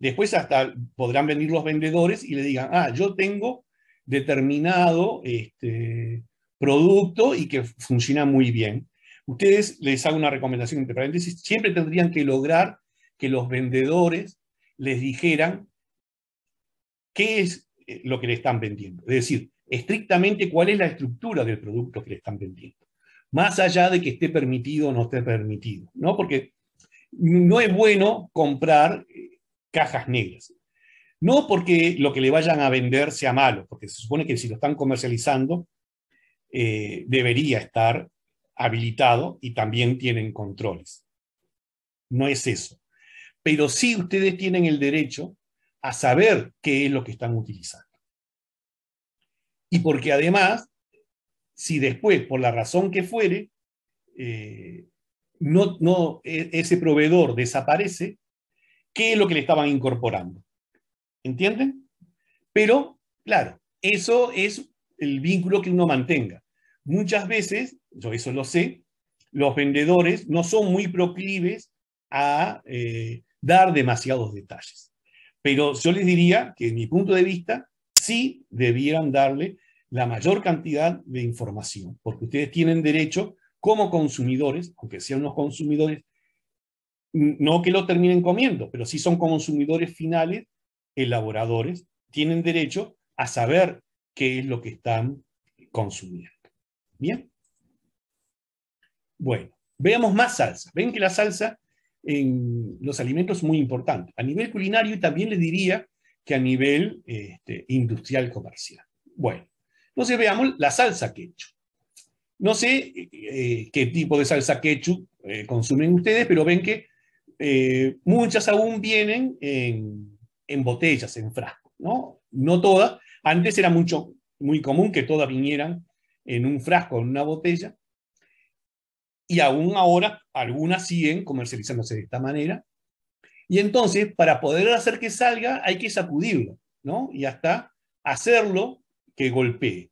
[SPEAKER 1] Después hasta podrán venir los vendedores y le digan, ah, yo tengo determinado este, producto y que funciona muy bien. Ustedes les hago una recomendación entre paréntesis, siempre tendrían que lograr que los vendedores les dijeran qué es eh, lo que le están vendiendo. Es decir, estrictamente cuál es la estructura del producto que le están vendiendo, más allá de que esté permitido o no esté permitido, ¿no? Porque no es bueno comprar eh, cajas negras. No porque lo que le vayan a vender sea malo, porque se supone que si lo están comercializando, eh, debería estar habilitado y también tienen controles. No es eso. Pero sí ustedes tienen el derecho a saber qué es lo que están utilizando y porque además, si después, por la razón que fuere, eh, e, ese proveedor desaparece, ¿qué es lo que le estaban incorporando? ¿Entienden? Pero, claro, eso es el vínculo que uno mantenga. Muchas veces, yo eso lo sé, los vendedores no son muy proclives a eh, dar demasiados detalles. Pero yo les diría que, en mi punto de vista, sí debieran darle la mayor cantidad de información, porque ustedes tienen derecho como consumidores, aunque sean unos consumidores, no que lo terminen comiendo, pero si son consumidores finales, elaboradores, tienen derecho a saber qué es lo que están consumiendo. Bien. Bueno, veamos más salsa. Ven que la salsa en los alimentos es muy importante, a nivel culinario y también les diría que a nivel este, industrial comercial. Bueno, entonces veamos la salsa quechu. No sé eh, qué tipo de salsa quechu eh, consumen ustedes, pero ven que eh, muchas aún vienen en, botellas, en frascos, ¿no? No todas. Antes era mucho, muy común que todas vinieran en un frasco, en una botella. Y aún ahora algunas siguen comercializándose de esta manera. Y entonces, para poder hacer que salga, hay que sacudirlo, ¿no? Y hasta hacerlo que golpee.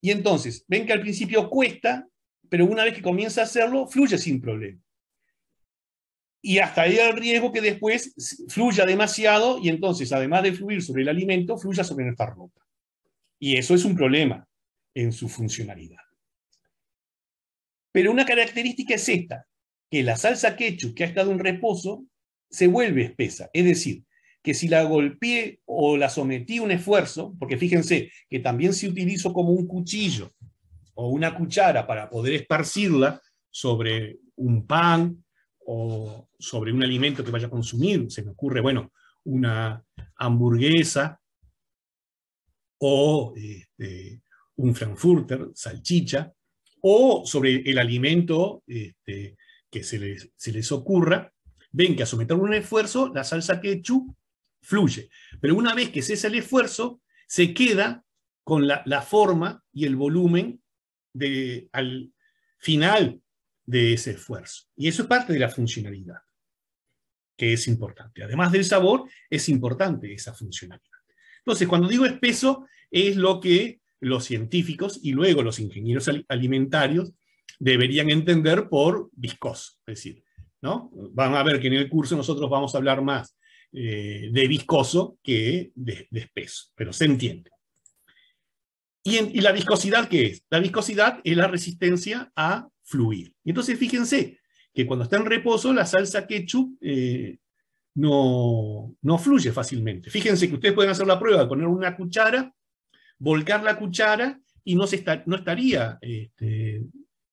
[SPEAKER 1] Y entonces, ven que al principio cuesta, pero una vez que comienza a hacerlo, fluye sin problema. Y hasta ahí el riesgo que después fluya demasiado y entonces, además de fluir sobre el alimento, fluya sobre nuestra ropa. Y eso es un problema en su funcionalidad. Pero una característica es esta, que la salsa ketchup que ha estado en reposo se vuelve espesa. Es decir, que si la golpeé o la sometí a un esfuerzo, porque fíjense que también se utilizo como un cuchillo o una cuchara para poder esparcirla sobre un pan o sobre un alimento que vaya a consumir, se me ocurre, bueno, una hamburguesa o este, un frankfurter, salchicha, o sobre el alimento este, que se les, se les ocurra, ven que a someter un esfuerzo, la salsa ketchup fluye. Pero una vez que cesa el esfuerzo, se queda con la, forma y el volumen al final de ese esfuerzo. Y eso es parte de la funcionalidad, que es importante. Además del sabor, es importante esa funcionalidad. Entonces, cuando digo espeso, es lo que los científicos y luego los ingenieros alimentarios deberían entender por viscoso. Es decir, ¿no? van a ver que en el curso nosotros vamos a hablar más eh, de viscoso que de, espeso, pero se entiende. Y, la viscosidad qué es? La viscosidad es la resistencia a fluir. entonces fíjense que cuando está en reposo la salsa ketchup eh, no, no fluye fácilmente. Fíjense que ustedes pueden hacer la prueba de poner una cuchara, volcar la cuchara y no, se no estaría este,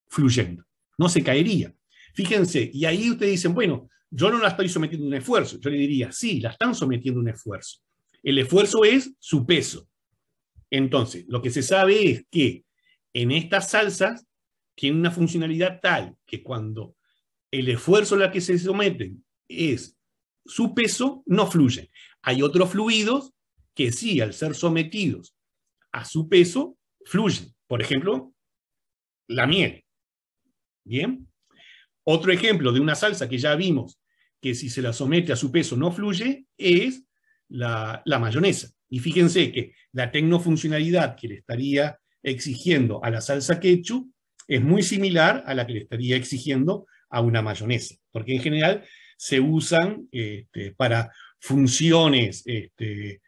[SPEAKER 1] fluyendo, no se caería. Fíjense, y ahí ustedes dicen, bueno, yo no la estoy sometiendo a un esfuerzo. Yo le diría, sí, la están sometiendo a un esfuerzo. El esfuerzo es su peso. Entonces, lo que se sabe es que en estas salsas tienen una funcionalidad tal que cuando el esfuerzo a la que se someten es su peso, no fluyen. Hay otros fluidos que sí, al ser sometidos a su peso, fluyen. Por ejemplo, la miel. Bien. Otro ejemplo de una salsa que ya vimos que si se la somete a su peso no fluye, es la, mayonesa. Y fíjense que la tecnofuncionalidad que le estaría exigiendo a la salsa ketchup es muy similar a la que le estaría exigiendo a una mayonesa, porque en general se usan este, para funciones este,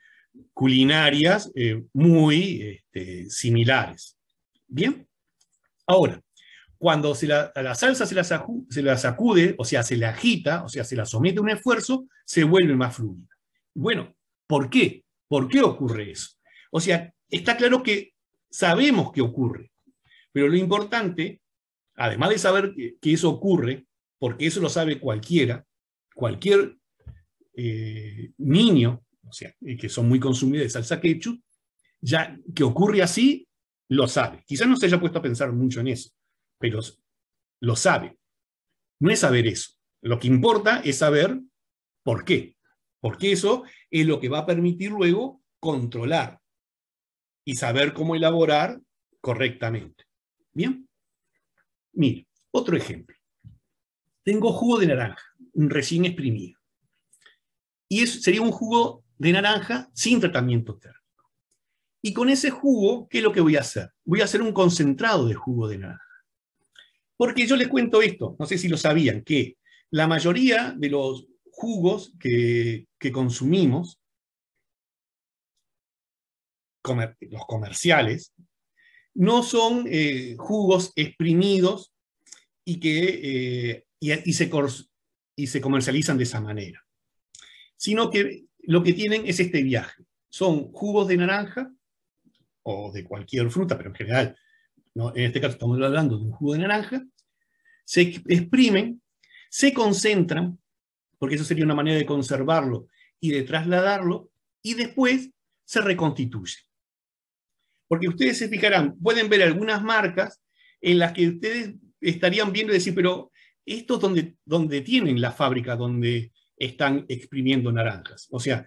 [SPEAKER 1] culinarias eh, muy este, similares. Bien, ahora, cuando la, a la salsa se la, sacude, o sea, se la agita, o sea, se la somete a un esfuerzo, se vuelve más fluida. Bueno, ¿por qué? ¿Por qué ocurre eso? O sea, está claro que sabemos que ocurre, pero lo importante, además de saber que, eso ocurre, porque eso lo sabe cualquiera, cualquier eh, niño, o sea, eh, que son muy consumidos de salsa ketchup, ya que ocurre así, lo sabe. Quizás no se haya puesto a pensar mucho en eso, pero lo sabe. No es saber eso. Lo que importa es saber por qué. Porque eso es lo que va a permitir luego controlar y saber cómo elaborar correctamente. Bien. Mira, otro ejemplo. Tengo jugo de naranja, recién exprimido. Y eso sería un jugo de naranja sin tratamiento térmico. Y con ese jugo, ¿qué es lo que voy a hacer? Voy a hacer un concentrado de jugo de naranja. Porque yo les cuento esto, no sé si lo sabían, que la mayoría de los jugos que, consumimos, los comerciales, no son eh, jugos exprimidos y que eh, y, se, comercializan de esa manera, sino que lo que tienen es este viaje. Son jugos de naranja o de cualquier fruta, pero en general, en este caso estamos hablando de un jugo de naranja, se exprimen, se concentran, porque eso sería una manera de conservarlo y de trasladarlo, y después se reconstituye. Porque ustedes se fijarán, pueden ver algunas marcas en las que ustedes estarían viendo y decir, pero esto es donde, donde tienen la fábrica donde están exprimiendo naranjas. O sea,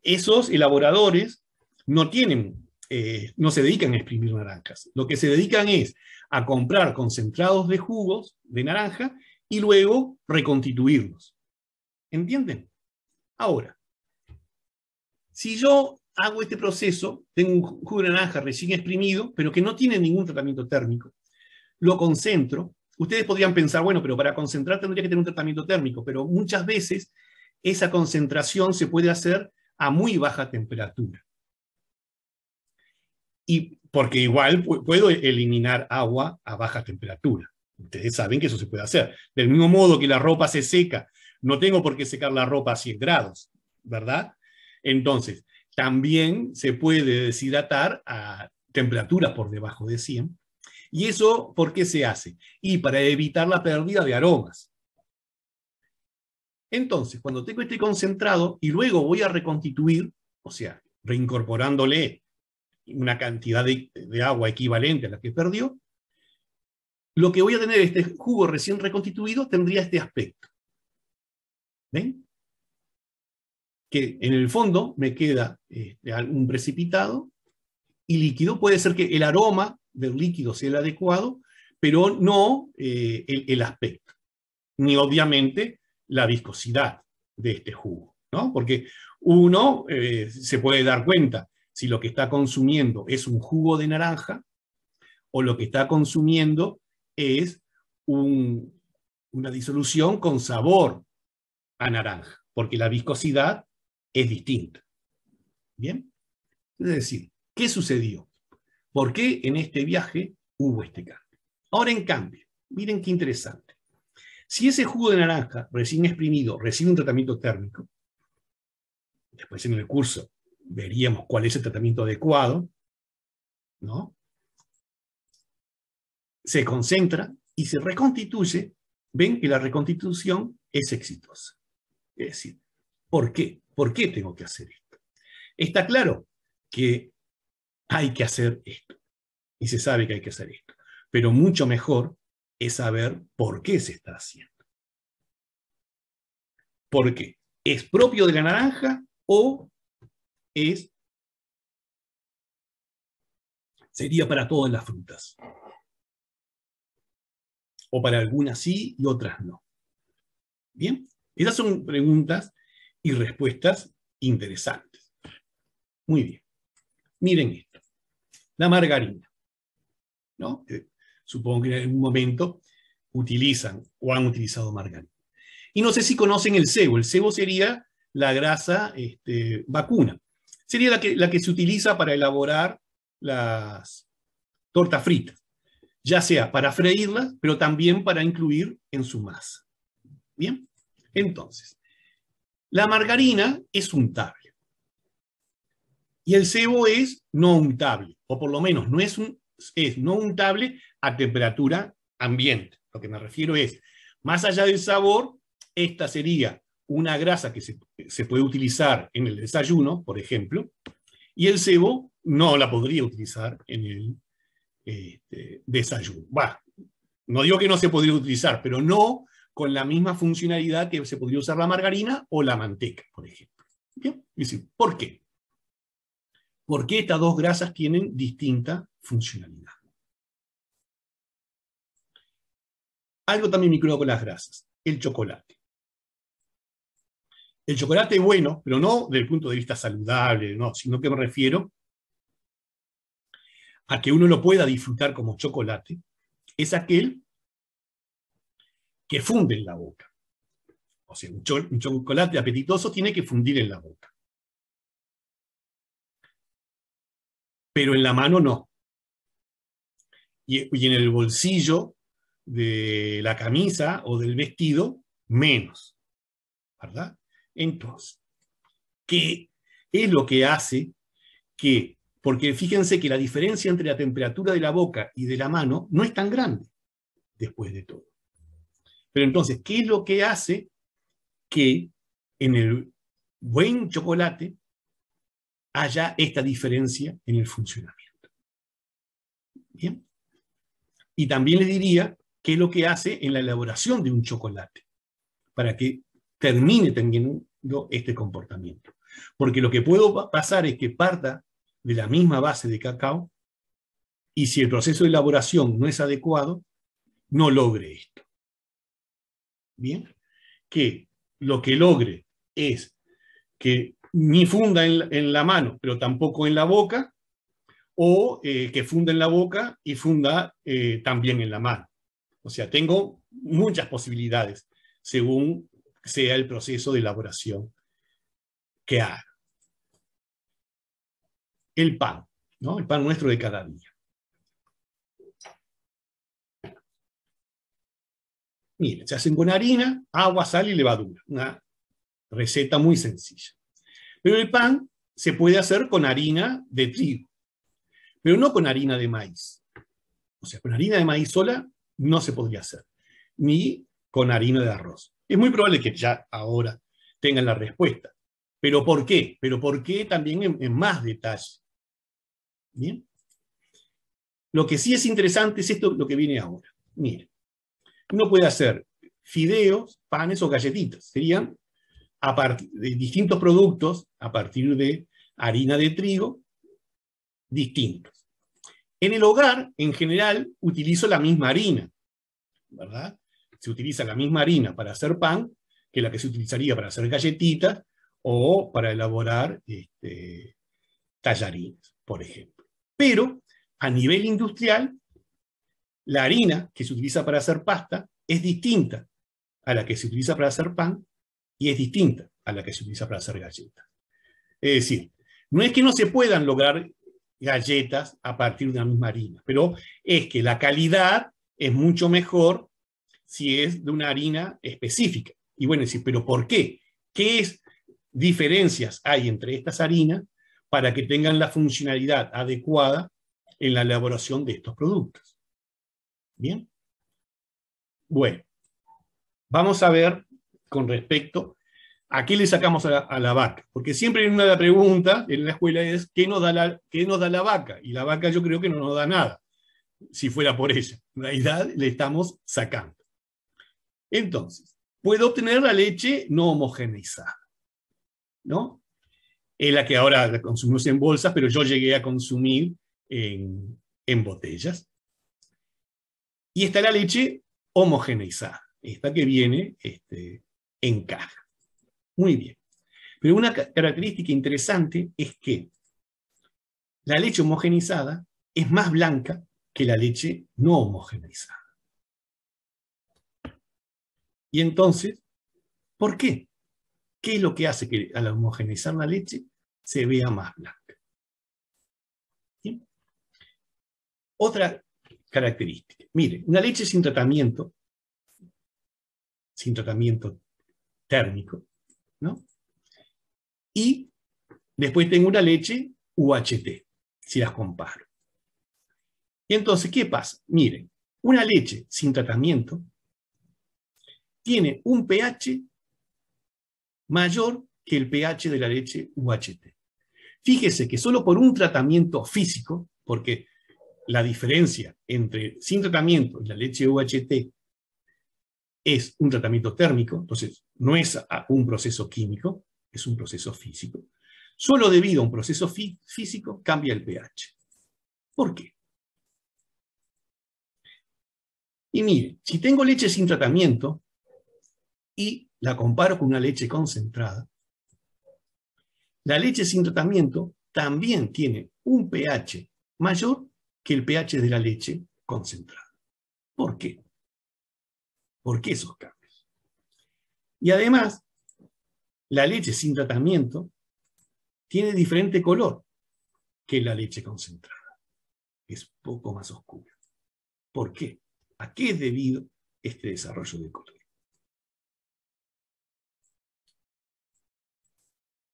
[SPEAKER 1] esos elaboradores no tienen eh, no se dedican a exprimir naranjas. Lo que se dedican es a comprar concentrados de jugos de naranja y luego reconstituirlos. ¿Entienden? Ahora, si yo hago este proceso, tengo un jugo de naranja recién exprimido, pero que no tiene ningún tratamiento térmico, lo concentro. Ustedes podrían pensar, bueno, pero para concentrar tendría que tener un tratamiento térmico, pero muchas veces esa concentración se puede hacer a muy baja temperatura y porque igual puedo eliminar agua a baja temperatura. Ustedes saben que eso se puede hacer. Del mismo modo que la ropa se seca, no tengo por qué secar la ropa a 100 grados, ¿verdad? Entonces, también se puede deshidratar a temperaturas por debajo de 100. ¿Y eso por qué se hace? Y para evitar la pérdida de aromas. Entonces, cuando tengo este concentrado y luego voy a reconstituir, o sea, reincorporándole una cantidad de, agua equivalente a la que perdió, lo que voy a tener este jugo recién reconstituido tendría este aspecto. ¿Ven? Que en el fondo me queda este, algún un precipitado y líquido. Puede ser que el aroma del líquido sea el adecuado, pero no eh, el, aspecto, ni obviamente la viscosidad de este jugo. ¿No? Porque uno eh, se puede dar cuenta si lo que está consumiendo es un jugo de naranja o lo que está consumiendo es una disolución con sabor a naranja, porque la viscosidad es distinta. ¿Bien? Es decir, ¿qué sucedió? ¿Por qué en este viaje hubo este cambio? Ahora, en cambio, miren qué interesante. Si ese jugo de naranja recién exprimido recibe un tratamiento térmico, después en el curso veríamos cuál es el tratamiento adecuado, ¿no? Se concentra y se reconstituye, ven que la reconstitución es exitosa. Es decir, ¿por qué? ¿Por qué tengo que hacer esto? Está claro que hay que hacer esto y se sabe que hay que hacer esto, pero mucho mejor es saber por qué se está haciendo. ¿Por qué? ¿Es propio de la naranja o es, sería para todas las frutas. O para algunas sí y otras no. Bien, esas son preguntas y respuestas interesantes. Muy bien. Miren esto. La margarina. ¿No? supongo que en algún momento utilizan o han utilizado margarina. Y no sé si conocen el sebo. El sebo sería la grasa este, vacuna. Sería la que, se utiliza para elaborar las tortas fritas, ya sea para freírlas, pero también para incluir en su masa. Bien, entonces, la margarina es untable y el cebo es no untable, o por lo menos no es, un, es no untable a temperatura ambiente. Lo que me refiero es, más allá del sabor, esta sería una grasa que se, puede utilizar en el desayuno, por ejemplo, y el cebo no la podría utilizar en el este, desayuno. no digo que no se podría utilizar, pero no con la misma funcionalidad que se podría usar la margarina o la manteca, por ejemplo. ¿Bien? ¿Por qué? Porque estas dos grasas tienen distinta funcionalidad. Algo también creo con las grasas, el chocolate. El chocolate es bueno, pero no desde el punto de vista saludable, sino que me refiero a que uno lo pueda disfrutar como chocolate, es aquel que funde en la boca. O sea, un, chocolate apetitoso tiene que fundir en la boca. Pero en la mano no. y en el bolsillo de la camisa o del vestido, menos. ¿Verdad? Entonces, ¿qué es lo que hace que, porque fíjense que la diferencia entre la temperatura de la boca y de la mano no es tan grande después de todo. Pero entonces, ¿qué es lo que hace que en el buen chocolate haya esta diferencia en el funcionamiento? Bien. Y también le diría qué es lo que hace en la elaboración de un chocolate, para que termine también un este comportamiento. Porque lo que puedo pasar es que parta de la misma base de cacao y si el proceso de elaboración no es adecuado, no logre esto. Bien, que lo que logre es que ni funda en la, mano, pero tampoco en la boca, o eh, que funda en la boca y funda eh, también en la mano. O sea, tengo muchas posibilidades según sea el proceso de elaboración que haga. El pan, ¿no? El pan nuestro de cada día. Miren, se hacen con harina, agua, sal y levadura. Una receta muy sencilla. Pero el pan se puede hacer con harina de trigo, pero no con harina de maíz. O sea, con harina de maíz sola no se podría hacer, ni con harina de arroz. Es muy probable que ya ahora tengan la respuesta. ¿Pero por qué? Pero por qué también en, más detalle. ¿Bien? Lo que sí es interesante es esto, lo que viene ahora. Miren. uno puede hacer fideos, panes o galletitas. Serían de distintos productos a partir de harina de trigo distintos. En el hogar, en general, utilizo la misma harina, ¿verdad? se utiliza la misma harina para hacer pan que la que se utilizaría para hacer galletitas o para elaborar este, tallarines, por ejemplo. Pero a nivel industrial, la harina que se utiliza para hacer pasta es distinta a la que se utiliza para hacer pan y es distinta a la que se utiliza para hacer galletas. Es decir, no es que no se puedan lograr galletas a partir de la misma harina, pero es que la calidad es mucho mejor si es de una harina específica. Y bueno, sí, pero ¿por qué? ¿Qué es, diferencias hay entre estas harinas para que tengan la funcionalidad adecuada en la elaboración de estos productos? Bien. Bueno, vamos a ver con respecto a qué le sacamos a la, vaca. Porque siempre una de las preguntas en la escuela es ¿qué nos, da la, ¿qué nos da la vaca? Y la vaca yo creo que no nos da nada, si fuera por ella. En realidad le estamos sacando. Entonces, puedo obtener la leche no homogeneizada, ¿no? Es la que ahora consumimos en bolsas, pero yo llegué a consumir en, botellas. Y está la leche homogeneizada, esta que viene este, en caja. Muy bien. Pero una característica interesante es que la leche homogeneizada es más blanca que la leche no homogeneizada. Y entonces, ¿por qué? ¿Qué es lo que hace que al homogeneizar la leche se vea más blanca? Otra característica. Mire, una leche sin tratamiento, sin tratamiento térmico, ¿no? Y después tengo una leche UHT, si las comparo. Y entonces, ¿qué pasa? Miren, una leche sin tratamiento tiene un pH mayor que el pH de la leche UHT. Fíjese que solo por un tratamiento físico, porque la diferencia entre sin tratamiento y la leche UHT es un tratamiento térmico, entonces no es un proceso químico, es un proceso físico. Solo debido a un proceso físico cambia el pH. ¿Por qué? Y mire, si tengo leche sin tratamiento, y la comparo con una leche concentrada, la leche sin tratamiento también tiene un pH mayor que el pH de la leche concentrada. ¿Por qué? ¿Por qué esos cambios? Y además, la leche sin tratamiento tiene diferente color que la leche concentrada. Es poco más oscura. ¿Por qué? ¿A qué es debido este desarrollo de color?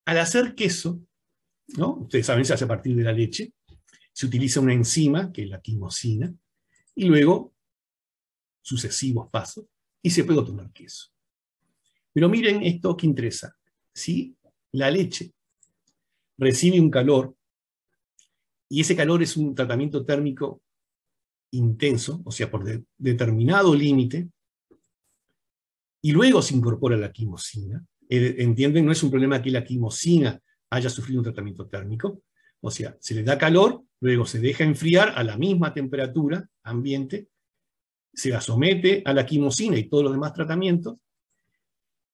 [SPEAKER 1] al hacer queso, ¿no? ustedes saben, se hace a partir de la leche, se utiliza una enzima, que es la quimosina, y luego sucesivos pasos, y se puede tomar queso. Pero miren esto que interesa. Si la leche recibe un calor, y ese calor es un tratamiento térmico intenso, o sea, por determinado límite, y luego se incorpora la quimosina, eh, entienden, no es un problema que la quimosina haya sufrido un tratamiento térmico. O sea, se le da calor, luego se deja enfriar a la misma temperatura ambiente, se la somete a la quimosina y todos los demás tratamientos,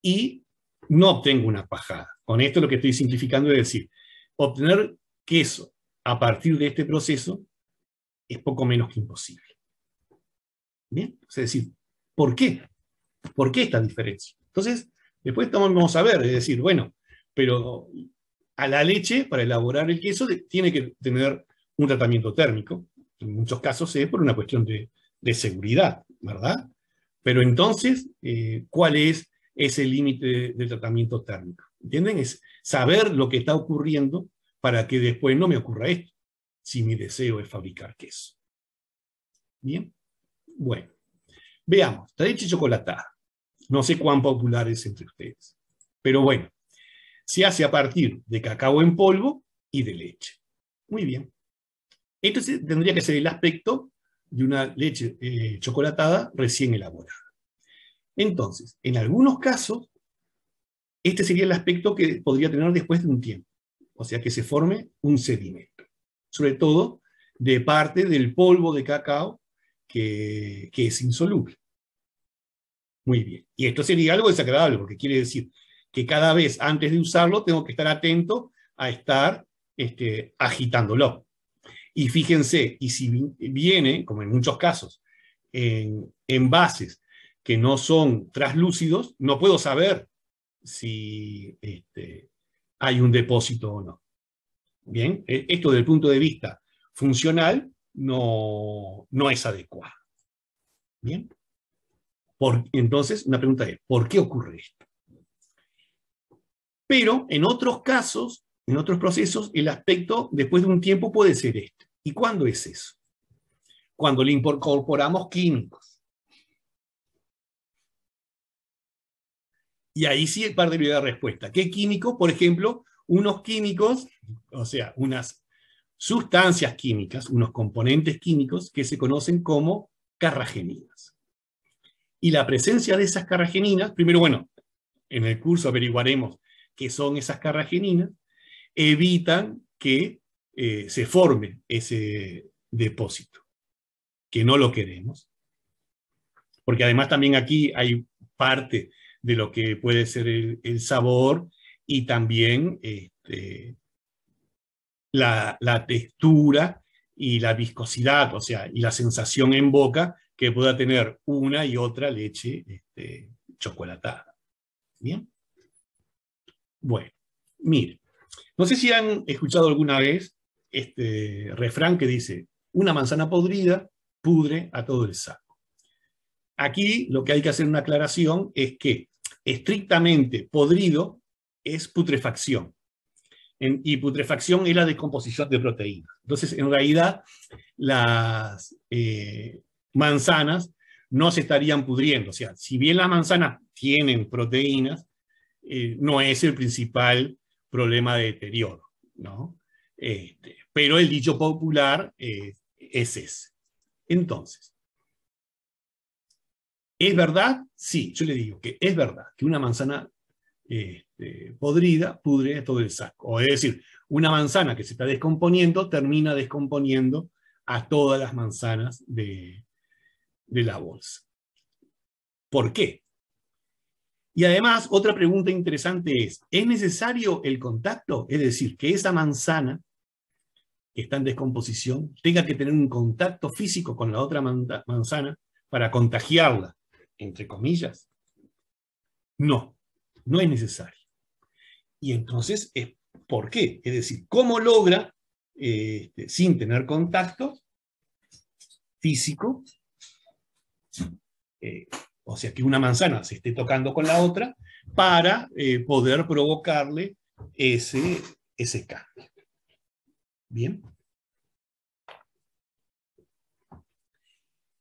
[SPEAKER 1] y no obtengo una pajada. Con esto lo que estoy simplificando es decir, obtener queso a partir de este proceso es poco menos que imposible. ¿Bien? Es decir, ¿por qué? ¿Por qué esta diferencia? Entonces, Después vamos a ver, es decir, bueno, pero a la leche, para elaborar el queso, tiene que tener un tratamiento térmico. En muchos casos es por una cuestión de, seguridad, ¿verdad? Pero entonces, eh, ¿cuál es ese límite del de tratamiento térmico? ¿Entienden? Es saber lo que está ocurriendo para que después no me ocurra esto, si mi deseo es fabricar queso. Bien, bueno, veamos, leche chocolatada. No sé cuán popular es entre ustedes. Pero bueno, se hace a partir de cacao en polvo y de leche. Muy bien. Entonces tendría que ser el aspecto de una leche eh, chocolatada recién elaborada. Entonces, en algunos casos, este sería el aspecto que podría tener después de un tiempo, o sea, que se forme un sedimento, sobre todo de parte del polvo de cacao que es insoluble. Muy bien. Y esto sería algo desagradable, porque quiere decir que cada vez antes de usarlo tengo que estar atento a estar este, agitándolo. Y fíjense, y si viene, como en muchos casos, en envases que no son traslúcidos, no puedo saber si este, hay un depósito o no. Bien, e, esto desde el punto de vista funcional no, no es adecuado. Bien entonces, una pregunta es, ¿por qué ocurre esto? Pero en otros casos, en otros procesos, el aspecto después de un tiempo puede ser este. ¿Y cuándo es eso? Cuando le incorporamos químicos. Y ahí sí el parte de la respuesta. ¿Qué químicos? Por ejemplo, unos químicos, o sea, unas sustancias químicas, unos componentes químicos que se conocen como carragenina. Y la presencia de esas carrageninas, primero, bueno, en el curso averiguaremos qué son esas carrageninas, evitan que eh, se forme ese depósito, que no lo queremos. Porque además también aquí hay parte de lo que puede ser el, sabor y también este, la, la, textura y la viscosidad, o sea, y la sensación en boca que pueda tener una y otra leche este, chocolatada. ¿Bien? Bueno, mire, no sé si han escuchado alguna vez este refrán que dice, una manzana podrida pudre a todo el saco. Aquí lo que hay que hacer una aclaración es que estrictamente podrido es putrefacción. y putrefacción es la descomposición de proteínas. Entonces, en realidad, las, eh, manzanas no se estarían pudriendo. O sea, si bien las manzanas tienen proteínas, eh, no es el principal problema de deterioro, ¿no? Este, pero el dicho popular eh, es ese. Entonces, ¿es verdad? Sí, yo le digo que es verdad que una manzana este, podrida pudre todo el saco. O es decir, una manzana que se está descomponiendo termina descomponiendo a todas las manzanas de, de la bolsa. ¿Por qué? Y además, otra pregunta interesante es, ¿es necesario el contacto? Es decir, que esa manzana que está en descomposición tenga que tener un contacto físico con la otra manzana para contagiarla, entre comillas. No, no es necesario. Y entonces, eh, ¿por qué? Es decir, ¿cómo logra, eh, este, sin tener contacto físico, eh, o sea que una manzana se esté tocando con la otra, para eh, poder provocarle ese, ese cambio. Bien.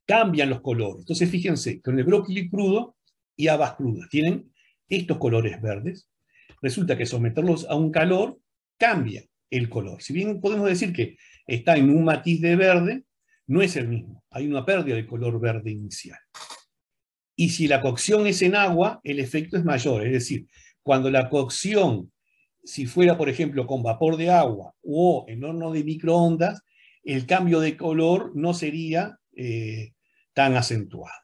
[SPEAKER 1] Cambian los colores. Entonces fíjense, con el brócoli crudo y habas crudas tienen estos colores verdes. Resulta que someterlos a un calor cambia el color. Si bien podemos decir que está en un matiz de verde, no es el mismo. Hay una pérdida de color verde inicial. Y si la cocción es en agua, el efecto es mayor. Es decir, cuando la cocción, si fuera, por ejemplo, con vapor de agua o en horno de microondas, el cambio de color no sería eh, tan acentuado.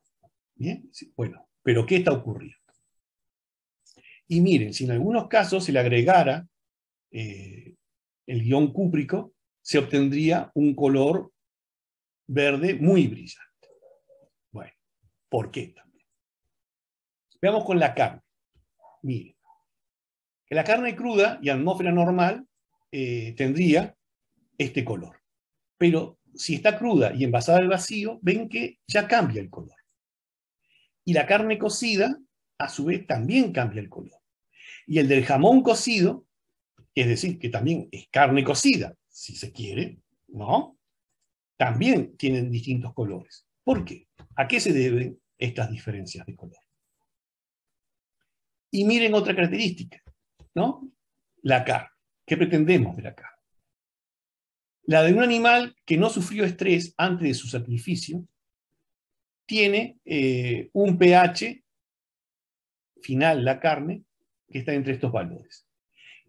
[SPEAKER 1] ¿Bien? Bueno, pero ¿qué está ocurriendo? Y miren, si en algunos casos se le agregara eh, el guión cúprico, se obtendría un color verde muy brillante. Bueno, ¿por qué también? Veamos con la carne. Miren, que la carne cruda y atmósfera normal eh, tendría este color. Pero si está cruda y envasada al vacío, ven que ya cambia el color. Y la carne cocida, a su vez, también cambia el color. Y el del jamón cocido, es decir, que también es carne cocida, si se quiere, ¿no? también tienen distintos colores. ¿Por qué? ¿A qué se deben estas diferencias de color? Y miren otra característica, ¿no? La carne. ¿Qué pretendemos de la carne? La de un animal que no sufrió estrés antes de su sacrificio tiene eh, un pH final, la carne, que está entre estos valores.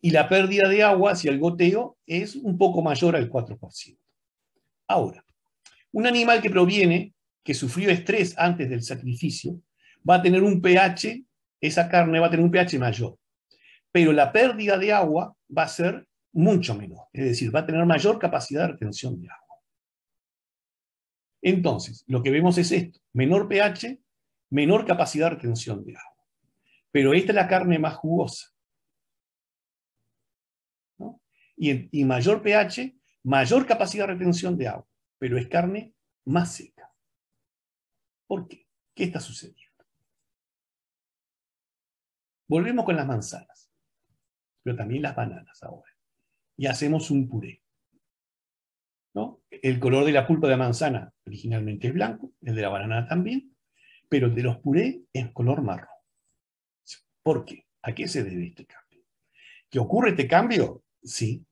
[SPEAKER 1] Y la pérdida de agua, si el goteo, es un poco mayor al 4%. Ahora, un animal que proviene, que sufrió estrés antes del sacrificio, va a tener un pH, esa carne va a tener un pH mayor, pero la pérdida de agua va a ser mucho menor, es decir, va a tener mayor capacidad de retención de agua. Entonces, lo que vemos es esto, menor pH, menor capacidad de retención de agua. Pero esta es la carne más jugosa. y, mayor pH mayor capacidad de retención de agua, pero es carne más seca. ¿Por qué? ¿Qué está sucediendo? Volvemos con las manzanas, pero también las bananas ahora. Y hacemos un puré. ¿no? El color de la pulpa de la manzana originalmente es blanco, el de la banana también, pero el de los puré es color marrón. ¿Por qué? ¿A qué se debe este cambio? ¿Qué ocurre este cambio? Sí,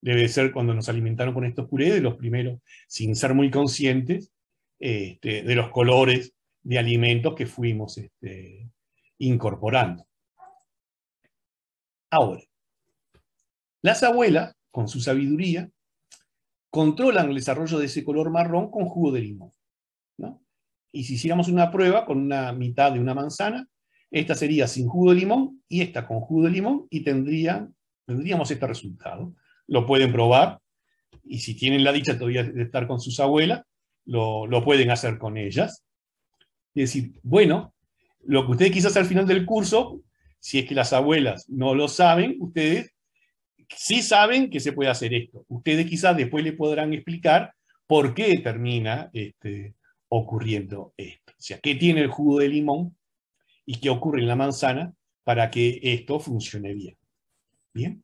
[SPEAKER 1] debe ser cuando nos alimentaron con estos purés, de los primeros, sin ser muy conscientes, este, de los colores de alimentos que fuimos este, incorporando. Ahora, las abuelas, con su sabiduría, controlan el desarrollo de ese color marrón con jugo de limón. Y si hiciéramos una prueba con una mitad de una manzana, esta sería sin jugo de limón y esta con jugo de limón y tendríamos este resultado lo pueden probar y si tienen la dicha todavía de estar con sus abuelas, lo, pueden hacer con ellas. Es decir, bueno, lo que ustedes quizás al final del curso, si es que las abuelas no lo saben, ustedes sí saben que se puede hacer esto. Ustedes quizás después le podrán explicar por qué termina este, ocurriendo esto. O sea, qué tiene el jugo de limón y qué ocurre en la manzana para que esto funcione bien. Bien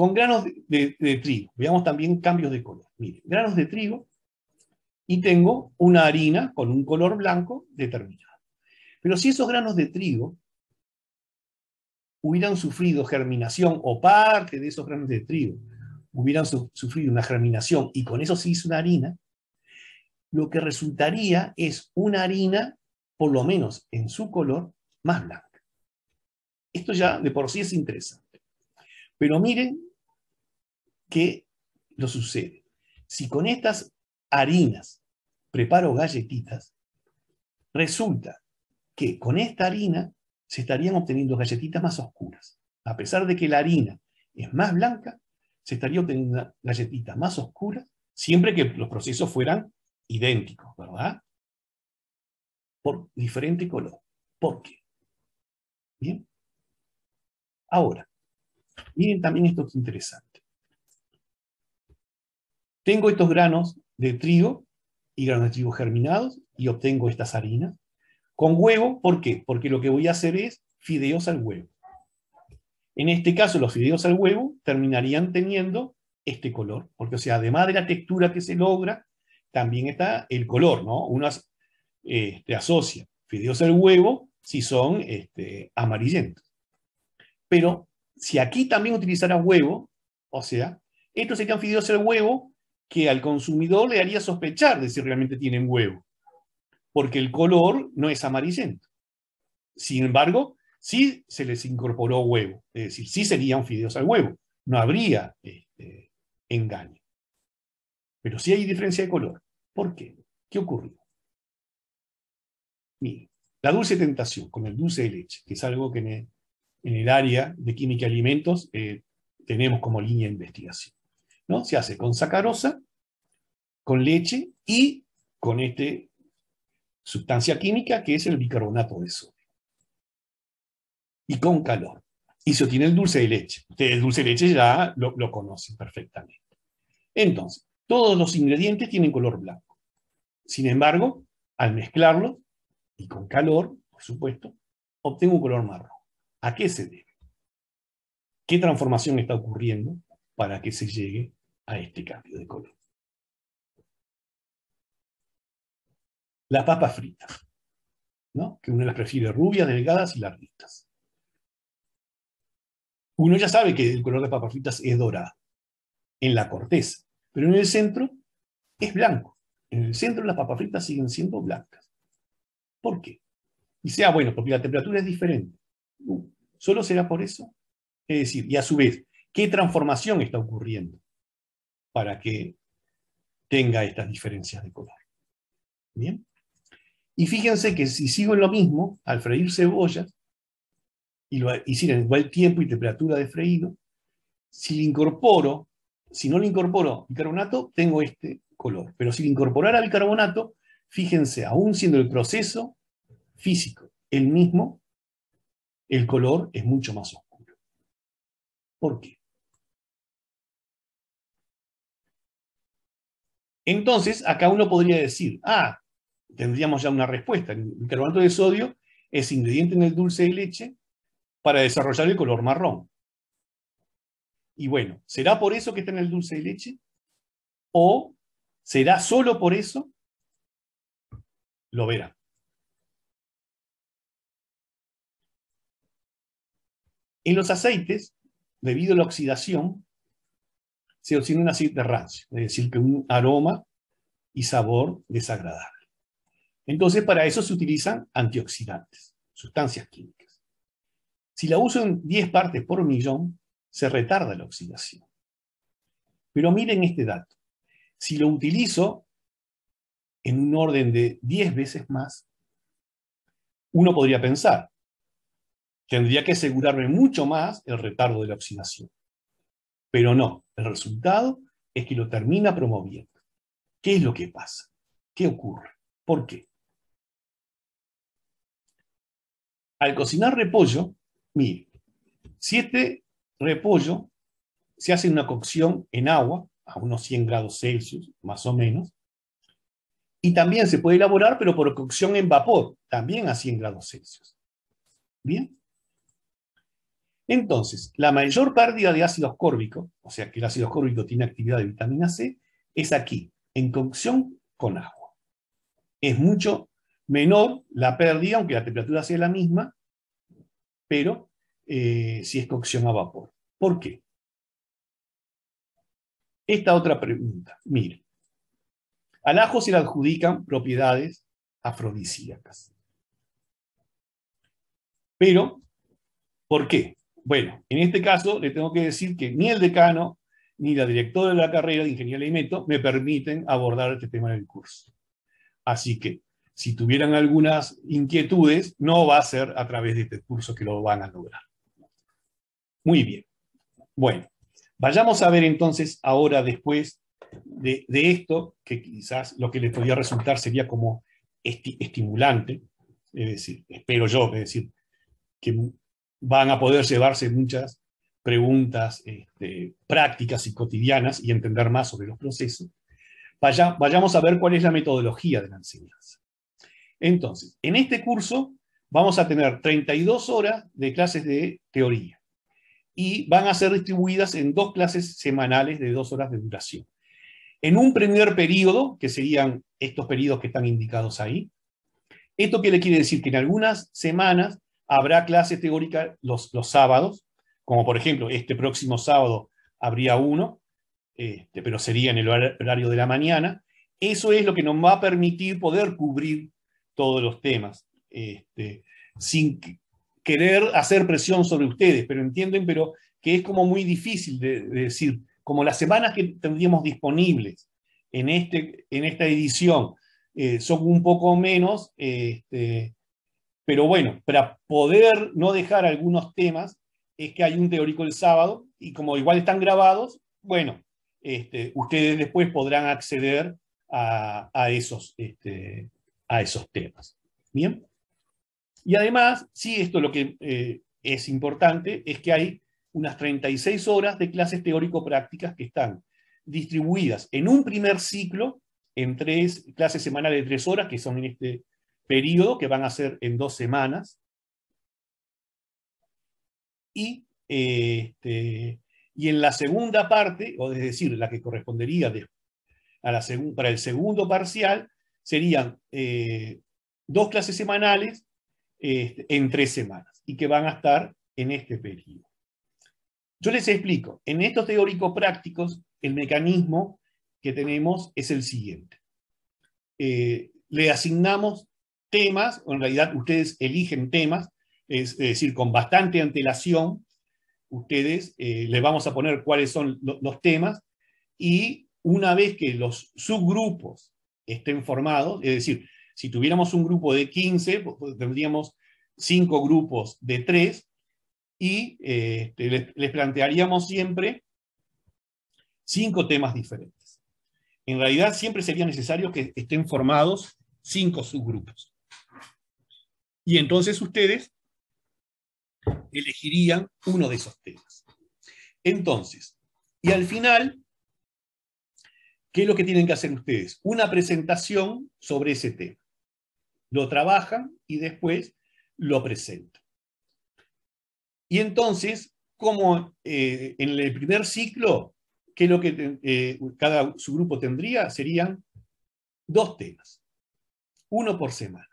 [SPEAKER 1] con granos de, trigo. Veamos también cambios de color. Miren, granos de trigo y tengo una harina con un color blanco determinado. Pero si esos granos de trigo hubieran sufrido germinación o parte de esos granos de trigo hubieran sufrido una germinación y con eso se hizo una harina, lo que resultaría es una harina, por lo menos en su color, más blanca. Esto ya de por sí es interesante. Pero miren ¿Qué lo sucede. Si con estas harinas preparo galletitas, resulta que con esta harina se estarían obteniendo galletitas más oscuras. A pesar de que la harina es más blanca, se estaría obteniendo galletitas más oscuras, siempre que los procesos fueran idénticos, ¿verdad? Por diferente color. ¿Por qué? Bien. Ahora, miren también esto que es interesante. Tengo estos granos de trigo y granos de trigo germinados y obtengo estas harinas. Con huevo, ¿por qué? Porque lo que voy a hacer es fideos al huevo. En este caso, los fideos al huevo terminarían teniendo este color, porque o sea, además de la textura que se logra, también está el color, ¿no? Uno este, asocia fideos al huevo si son este, amarillentos. Pero si aquí también utilizara huevo, o sea, estos serían fideos al huevo que al consumidor le haría sospechar de si realmente tienen huevo, porque el color no es amarillento. Sin embargo, sí se les incorporó huevo, es decir, sí serían fideos al huevo, no habría este, engaño. Pero sí hay diferencia de color. ¿Por qué? ¿Qué ocurrió? Miren, la dulce tentación con el dulce de leche, que es algo que en el, área de química y alimentos eh, tenemos como línea de investigación. Se hace con sacarosa, con leche y con esta sustancia química que es el bicarbonato de sodio. Y con calor. Y se obtiene el dulce de leche. Ustedes el dulce de leche ya lo, lo conocen perfectamente. Entonces, todos los ingredientes tienen color blanco. Sin embargo, al mezclarlos y con calor, por supuesto, obtengo un color marrón. ¿A qué se debe? ¿Qué transformación está ocurriendo para que se llegue a este cambio de color. Las papas fritas, ¿no? que uno las prefiere rubias, delgadas y larguitas. Uno ya sabe que el color de las papas fritas es dorado en la corteza, pero en el centro es blanco. En el centro las papas fritas siguen siendo blancas. ¿Por qué? Y sea bueno, porque la temperatura es diferente. Uh, ¿Solo será por eso? Es decir, y a su vez, ¿qué transformación está ocurriendo? para que tenga estas diferencias de color. Bien. Y fíjense que si sigo en lo mismo, al freír cebollas, y, lo, en igual tiempo y temperatura de freído, si le incorporo, si no le incorporo carbonato, tengo este color. Pero si le incorporara bicarbonato, fíjense, aún siendo el proceso físico el mismo, el color es mucho más oscuro. ¿Por qué? Entonces, acá uno podría decir, ah, tendríamos ya una respuesta. El carbonato de sodio es ingrediente en el dulce de leche para desarrollar el color marrón. Y bueno, ¿será por eso que está en el dulce de leche? ¿O será solo por eso? Lo verá. En los aceites, debido a la oxidación, se obtiene un de rancio, es decir, que un aroma y sabor desagradable. Entonces, para eso se utilizan antioxidantes, sustancias químicas. Si la uso en 10 partes por millón, se retarda la oxidación. Pero miren este dato. Si lo utilizo en un orden de 10 veces más, uno podría pensar, tendría que asegurarme mucho más el retardo de la oxidación. Pero no, el resultado es que lo termina promoviendo. ¿Qué es lo que pasa? ¿Qué ocurre? ¿Por qué? Al cocinar repollo, mire, si este repollo se hace una cocción en agua, a unos 100 grados Celsius, más o menos, y también se puede elaborar, pero por cocción en vapor, también a 100 grados Celsius. Bien. Entonces, la mayor pérdida de ácido ascórbico, o sea que el ácido ascórbico tiene actividad de vitamina C, es aquí, en cocción con agua. Es mucho menor la pérdida, aunque la temperatura sea la misma, pero eh, si es cocción a vapor. ¿Por qué? Esta otra pregunta. Mire, al ajo se le adjudican propiedades afrodisíacas. Pero, ¿por qué? Bueno, en este caso le tengo que decir que ni el decano ni la directora de la carrera de Ingeniería de Alimento me permiten abordar este tema en el curso. Así que, si tuvieran algunas inquietudes, no va a ser a través de este curso que lo van a lograr. Muy bien. Bueno, vayamos a ver entonces ahora después de, esto, que quizás lo que les podría resultar sería como estimulante, es decir, espero yo, es decir, que van a poder llevarse muchas preguntas este, prácticas y cotidianas y entender más sobre los procesos. vayamos a ver cuál es la metodología de la enseñanza. Entonces, en este curso vamos a tener 32 horas de clases de teoría y van a ser distribuidas en dos clases semanales de dos horas de duración. En un primer periodo, que serían estos periodos que están indicados ahí, esto quiere decir que en algunas semanas Habrá clases teóricas los, sábados, como por ejemplo este próximo sábado habría uno, este, pero sería en el horario de la mañana. Eso es lo que nos va a permitir poder cubrir todos los temas, este, sin querer hacer presión sobre ustedes, pero entienden pero que es como muy difícil de, decir, como las semanas que tendríamos disponibles en, este, en esta edición eh, son un poco menos, este, pero bueno, para poder no dejar algunos temas, es que hay un teórico el sábado y como igual están grabados, bueno, este, ustedes después podrán acceder a, esos, este, a esos temas. Bien. Y además, sí, esto lo que eh, es importante es que hay unas 36 horas de clases teórico-prácticas que están distribuidas en un primer ciclo en tres clases semanales de tres horas, que son en este periodo que van a ser en dos semanas. Este, y, en la segunda parte, o es decir, la que correspondería a la para el segundo parcial, serían eh, dos clases semanales este, en tres semanas y que van a estar en este periodo. Yo les explico, en estos teóricos prácticos, el mecanismo que tenemos es el siguiente. Eh, le asignamos temas, o en realidad ustedes eligen temas, es, decir, con bastante antelación, ustedes eh, les vamos a poner cuáles son los temas y una vez que los subgrupos estén formados, es decir, si tuviéramos un grupo de 15, pues, pues, tendríamos cinco grupos de 3 y eh, este, les, les plantearíamos siempre cinco temas diferentes. En realidad siempre sería necesario que estén formados cinco subgrupos. Y entonces ustedes elegirían uno de esos temas. Entonces, y al final, ¿qué es lo que tienen que hacer ustedes? Una presentación sobre ese tema. Lo trabajan y después lo presentan. Y entonces, como eh, en el primer ciclo, ¿qué es lo que eh, cada grupo tendría? Serían dos temas, uno por semana.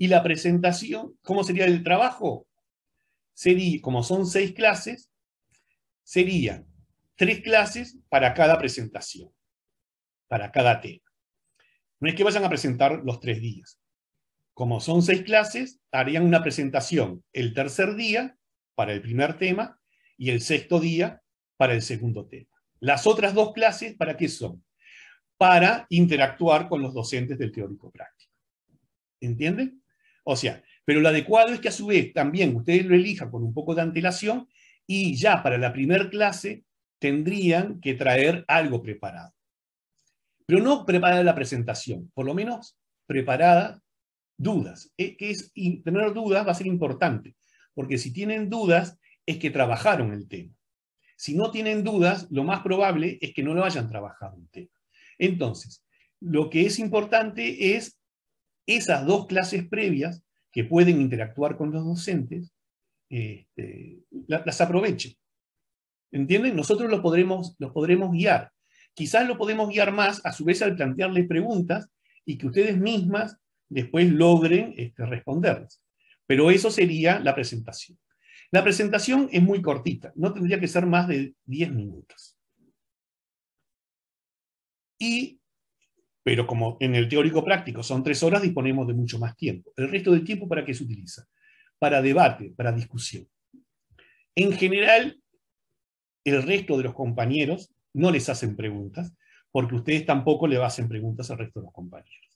[SPEAKER 1] Y la presentación, ¿cómo sería el trabajo? Sería, como son seis clases, serían tres clases para cada presentación, para cada tema. No es que vayan a presentar los tres días. Como son seis clases, harían una presentación el tercer día para el primer tema y el sexto día para el segundo tema. Las otras dos clases, ¿para qué son? Para interactuar con los docentes del teórico práctico. ¿Entienden? O sea, pero lo adecuado es que a su vez también ustedes lo elijan con un poco de antelación y ya para la primera clase tendrían que traer algo preparado. Pero no preparada la presentación, por lo menos preparada dudas. E, que es, tener dudas va a ser importante, porque si tienen dudas es que trabajaron el tema. Si no tienen dudas, lo más probable es que no lo hayan trabajado el tema. Entonces, lo que es importante es esas dos clases previas que pueden interactuar con los docentes, este, las aprovechen. ¿Entienden? Nosotros los podremos, los podremos guiar. Quizás lo podemos guiar más, a su vez, al plantearles preguntas y que ustedes mismas después logren este, responderlas. Pero eso sería la presentación. La presentación es muy cortita, no tendría que ser más de 10 minutos. Y pero como en el teórico práctico son tres horas, disponemos de mucho más tiempo. El resto del tiempo, ¿para qué se utiliza? Para debate, para discusión. En general, el resto de los compañeros no les hacen preguntas, porque ustedes tampoco le hacen preguntas al resto de los compañeros.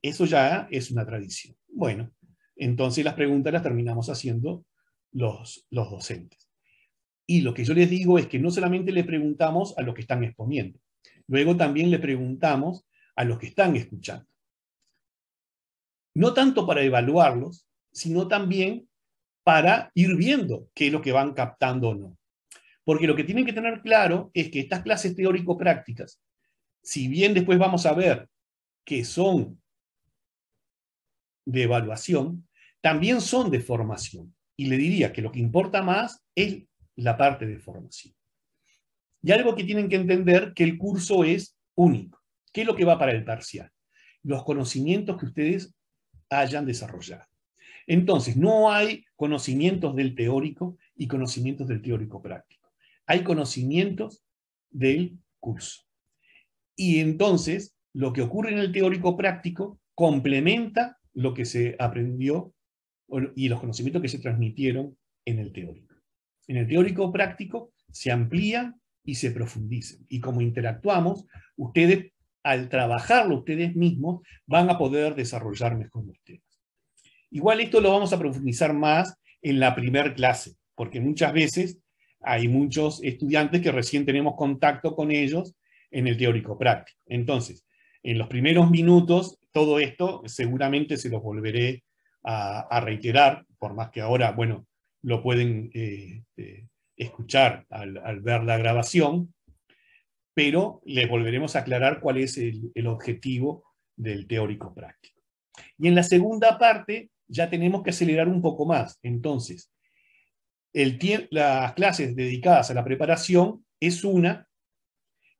[SPEAKER 1] Eso ya es una tradición. Bueno, entonces las preguntas las terminamos haciendo los, los docentes. Y lo que yo les digo es que no solamente le preguntamos a los que están exponiendo, Luego también le preguntamos a los que están escuchando. No tanto para evaluarlos, sino también para ir viendo qué es lo que van captando o no. Porque lo que tienen que tener claro es que estas clases teórico-prácticas, si bien después vamos a ver que son de evaluación, también son de formación. Y le diría que lo que importa más es la parte de formación. Y algo que tienen que entender que el curso es único. ¿Qué es lo que va para el parcial? Los conocimientos que ustedes hayan desarrollado. Entonces, no hay conocimientos del teórico y conocimientos del teórico práctico. Hay conocimientos del curso. Y entonces, lo que ocurre en el teórico práctico complementa lo que se aprendió y los conocimientos que se transmitieron en el teórico. En el teórico práctico se amplía y se profundicen. Y como interactuamos, ustedes, al trabajarlo ustedes mismos, van a poder desarrollar mejor los temas. Igual esto lo vamos a profundizar más en la primera clase, porque muchas veces hay muchos estudiantes que recién tenemos contacto con ellos en el teórico práctico. Entonces, en los primeros minutos, todo esto seguramente se los volveré a, reiterar, por más que ahora, bueno, lo pueden eh, eh, escuchar al, ver la grabación, pero les volveremos a aclarar cuál es el, objetivo del teórico práctico. Y en la segunda parte ya tenemos que acelerar un poco más. Entonces, el las clases dedicadas a la preparación es una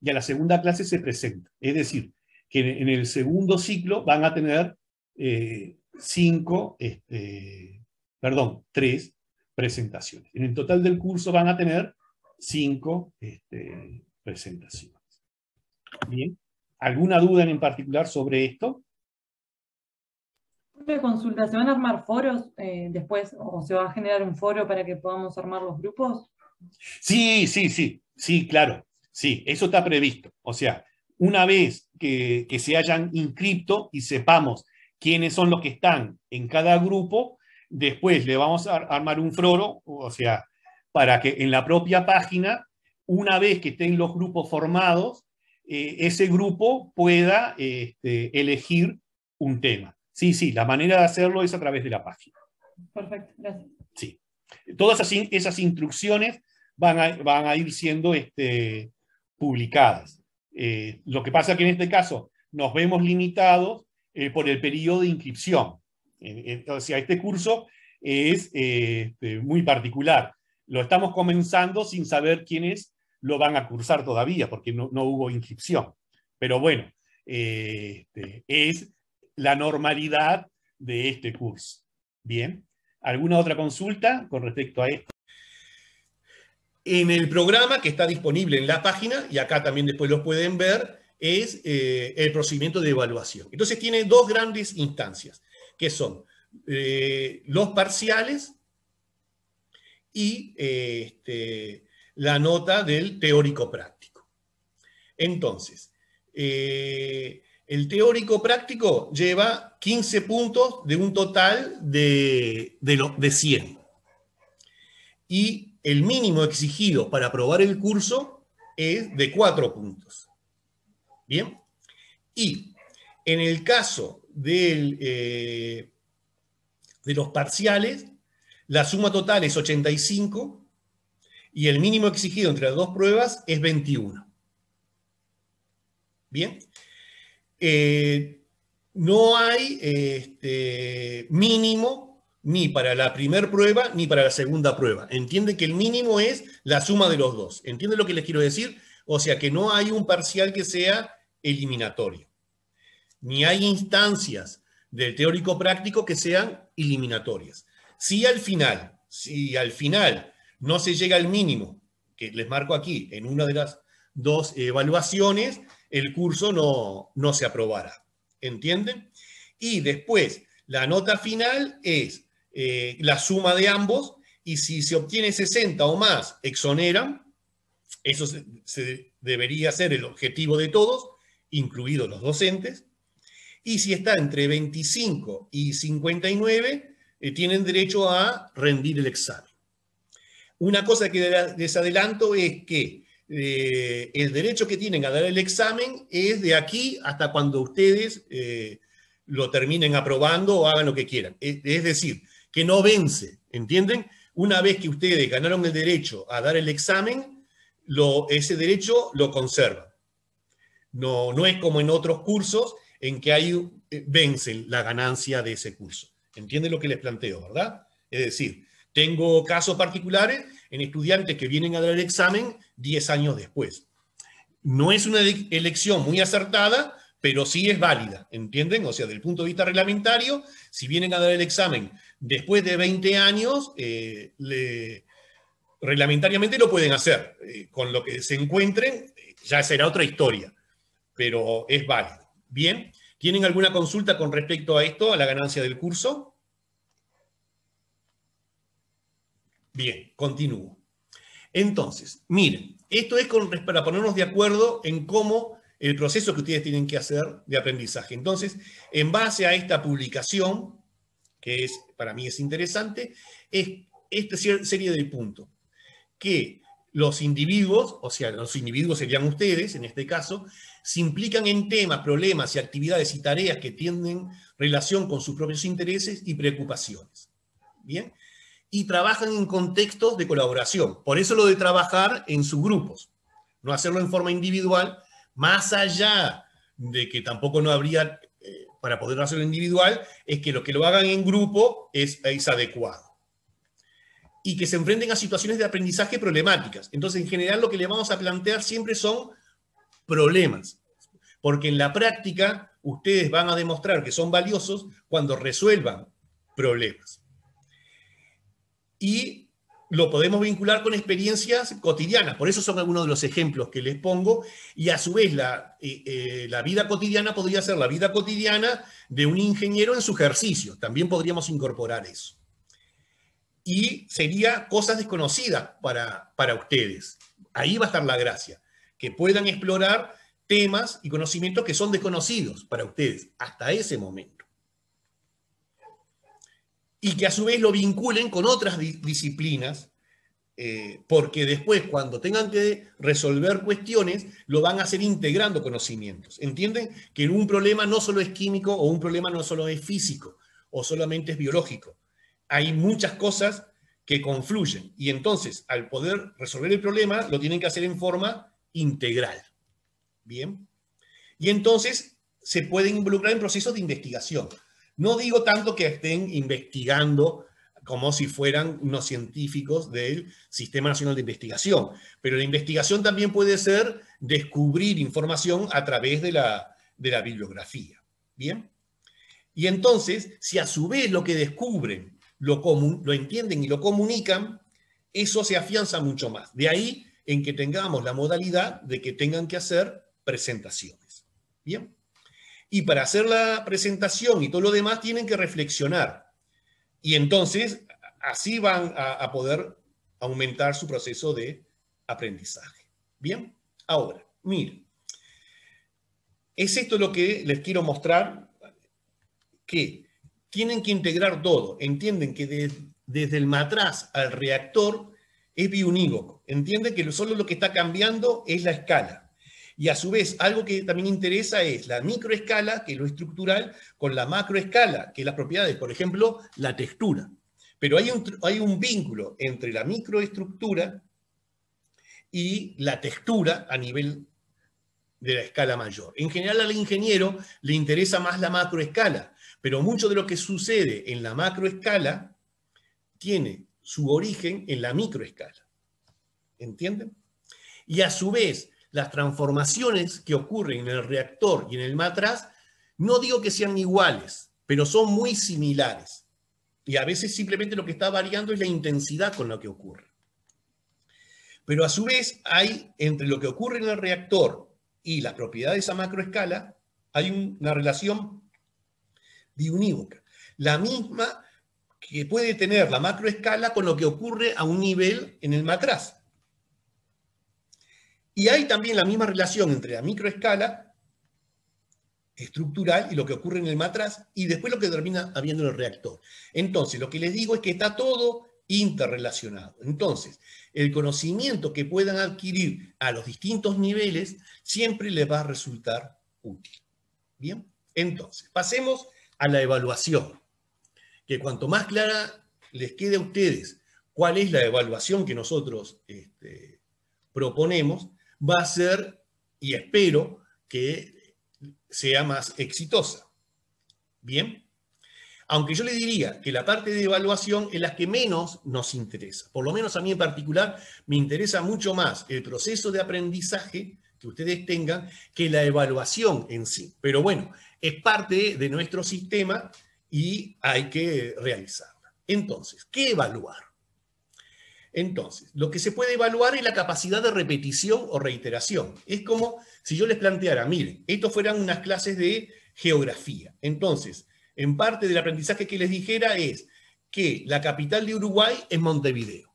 [SPEAKER 1] y a la segunda clase se presenta. Es decir, que en el segundo ciclo van a tener eh, cinco, este, perdón, tres presentaciones. En el total del curso van a tener cinco este, presentaciones. Bien. ¿Alguna duda en particular sobre esto? consulta, ¿se van a armar foros eh, después o se va a generar un foro para que podamos armar los grupos? Sí, sí, sí, sí, claro, sí, eso está previsto. O sea, una vez que, que se hayan inscripto y sepamos quiénes son los que están en cada grupo, Después le vamos a armar un foro, o sea, para que en la propia página, una vez que estén los grupos formados, eh, ese grupo pueda este, elegir un tema. Sí, sí, la manera de hacerlo es a través de la página. Perfecto, gracias. Sí. Todas esas, instrucciones van a, ir siendo este, publicadas. Eh, lo que pasa es que en este caso nos vemos limitados eh, por el periodo de inscripción. Entonces, este curso es eh, este, muy particular. Lo estamos comenzando sin saber quiénes lo van a cursar todavía, porque no, hubo inscripción. Pero bueno, eh, este, es la normalidad de este curso. Bien. ¿Alguna otra consulta con respecto a esto? En el programa que está disponible en la página, y acá también después lo pueden ver, es eh, el procedimiento de evaluación. Entonces tiene dos grandes instancias. ¿Qué son eh, los parciales y eh, este, la nota del teórico práctico. Entonces, eh, el teórico práctico lleva 15 puntos de un total de, de, de 100. Y el mínimo exigido para aprobar el curso es de 4 puntos. Bien. Y en el caso eh, de los parciales, la suma total es 85 y el mínimo exigido entre las dos pruebas es 21. Bien. Eh, no hay este, mínimo ni para la primera prueba ni para la segunda prueba. Entiende que el mínimo es la suma de los dos. ¿Entiende lo que les quiero decir? O sea que no hay un parcial que sea eliminatorio ni hay instancias del teórico práctico que sean eliminatorias. Si al final, si al final no se llega al mínimo, que les marco aquí en una de las dos evaluaciones, el curso no, se aprobará. ¿Entienden? Y después, la nota final es eh, la suma de ambos y si se obtiene 60 o más, exoneran. Eso debería ser el objetivo de todos, incluidos los docentes. Y si está entre 25 y 59, eh, tienen derecho a rendir el examen. Una cosa que les adelanto es que eh, el derecho que tienen a dar el examen es de aquí hasta cuando ustedes eh, lo terminen aprobando o hagan lo que quieran. Es, decir, que no vence, ¿entienden? Una vez que ustedes ganaron el derecho a dar el examen, ese derecho lo conservan. No, no es como en otros cursos en que hay eh, vencen la ganancia de ese curso. ¿Entienden lo que les planteo, verdad? Es decir, tengo casos particulares en estudiantes que vienen a dar el examen 10 años después. No es una elección muy acertada, pero sí es válida, ¿entienden? O sea, desde el punto de vista reglamentario, si vienen a dar el examen después de 20 años, eh, reglamentariamente lo pueden hacer. Eh, con lo que se encuentren, ya será otra historia, pero es válido. Bien, ¿tienen alguna consulta con respecto a esto, a la ganancia del curso? Bien, continúo. Entonces, miren, esto es con, para ponernos de acuerdo en cómo el proceso que ustedes tienen que hacer de aprendizaje. Entonces, en base a esta publicación, que es, para mí es interesante, es esta serie de puntos. Que los individuos, o sea, los individuos serían ustedes en este caso, se implican en temas, problemas y actividades y tareas que tienen relación con sus propios intereses y preocupaciones. ¿Bien? Y trabajan en contextos de colaboración. Por eso lo de trabajar en sus grupos, no hacerlo en forma individual, más allá de que tampoco no habría, eh, para poder hacerlo individual, es que lo que lo hagan en grupo es, es adecuado y que se enfrenten a situaciones de aprendizaje problemáticas. Entonces, en general, lo que le vamos a plantear siempre son problemas, porque en la práctica ustedes van a demostrar que son valiosos cuando resuelvan problemas. Y lo podemos vincular con experiencias cotidianas, por eso son algunos de los ejemplos que les pongo, y a su vez la, eh, eh, la vida cotidiana podría ser la vida cotidiana de un ingeniero en su ejercicio, también podríamos incorporar eso y sería cosas desconocidas para, ustedes. Ahí va a estar la gracia, que puedan explorar temas y conocimientos que son desconocidos para ustedes hasta ese momento. Y que a su vez lo vinculen con otras disciplinas, eh, porque después cuando tengan que resolver cuestiones, lo van a hacer integrando conocimientos. ¿Entienden? Que un problema no solo es químico o un problema no solo es físico o solamente es biológico hay muchas cosas que confluyen y entonces al poder resolver el problema lo tienen que hacer en forma integral. Bien. Y entonces se pueden involucrar en procesos de investigación. No digo tanto que estén investigando como si fueran unos científicos del Sistema Nacional de Investigación, pero la investigación también puede ser descubrir información a través de la, bibliografía. Bien. Y entonces, si a su vez lo que descubren lo, lo entienden y lo comunican, eso se afianza mucho más. De ahí en que tengamos la modalidad de que tengan que hacer presentaciones. Bien. Y para hacer la presentación y todo lo demás tienen que reflexionar. Y entonces así van a, poder aumentar su proceso de aprendizaje. Bien. Ahora, miren. Es esto lo que les quiero mostrar, que tienen que integrar todo. Entienden que desde el matraz al reactor es biunívoco. Entienden que solo lo que está cambiando es la escala. Y a su vez, algo que también interesa es la microescala, que es lo estructural, con la macroescala, que es las propiedades, por ejemplo, la textura. Pero hay hay un vínculo entre la microestructura y la textura a nivel de la escala mayor. En general al ingeniero le interesa más la macroescala, pero mucho de lo que sucede en la macroescala tiene su origen en la microescala. ¿Entienden? Y a su vez, las transformaciones que ocurren en el reactor y en el matraz, no digo que sean iguales, pero son muy similares. Y a veces simplemente lo que está variando es la intensidad con la que ocurre. Pero a su vez hay entre lo que ocurre en el reactor y las propiedades a macroescala, hay una relación la misma que puede tener la macroescala con lo que ocurre a un nivel en el matraz. Y hay también la misma relación entre la microescala estructural y lo que ocurre en el matraz y después lo que termina habiendo en el reactor. Entonces, lo que les digo es que está todo interrelacionado. Entonces, el conocimiento que puedan adquirir a los distintos niveles siempre les va a resultar útil. Bien, entonces, pasemos a la evaluación. Que cuanto más clara les quede a ustedes cuál es la evaluación que nosotros este, proponemos, va a ser, y espero, que sea más exitosa. ¿Bien? Aunque yo le diría que la parte de evaluación es la que menos nos interesa. Por lo menos a mí en particular me interesa mucho más el proceso de aprendizaje que ustedes tengan que la evaluación en sí. Pero bueno, es parte de nuestro sistema y hay que realizarla. Entonces, ¿qué evaluar? Entonces, lo que se puede evaluar es la capacidad de repetición o reiteración. Es como si yo les planteara, miren, esto fueran unas clases de geografía. Entonces, en parte del aprendizaje que les dijera es que la capital de Uruguay es Montevideo.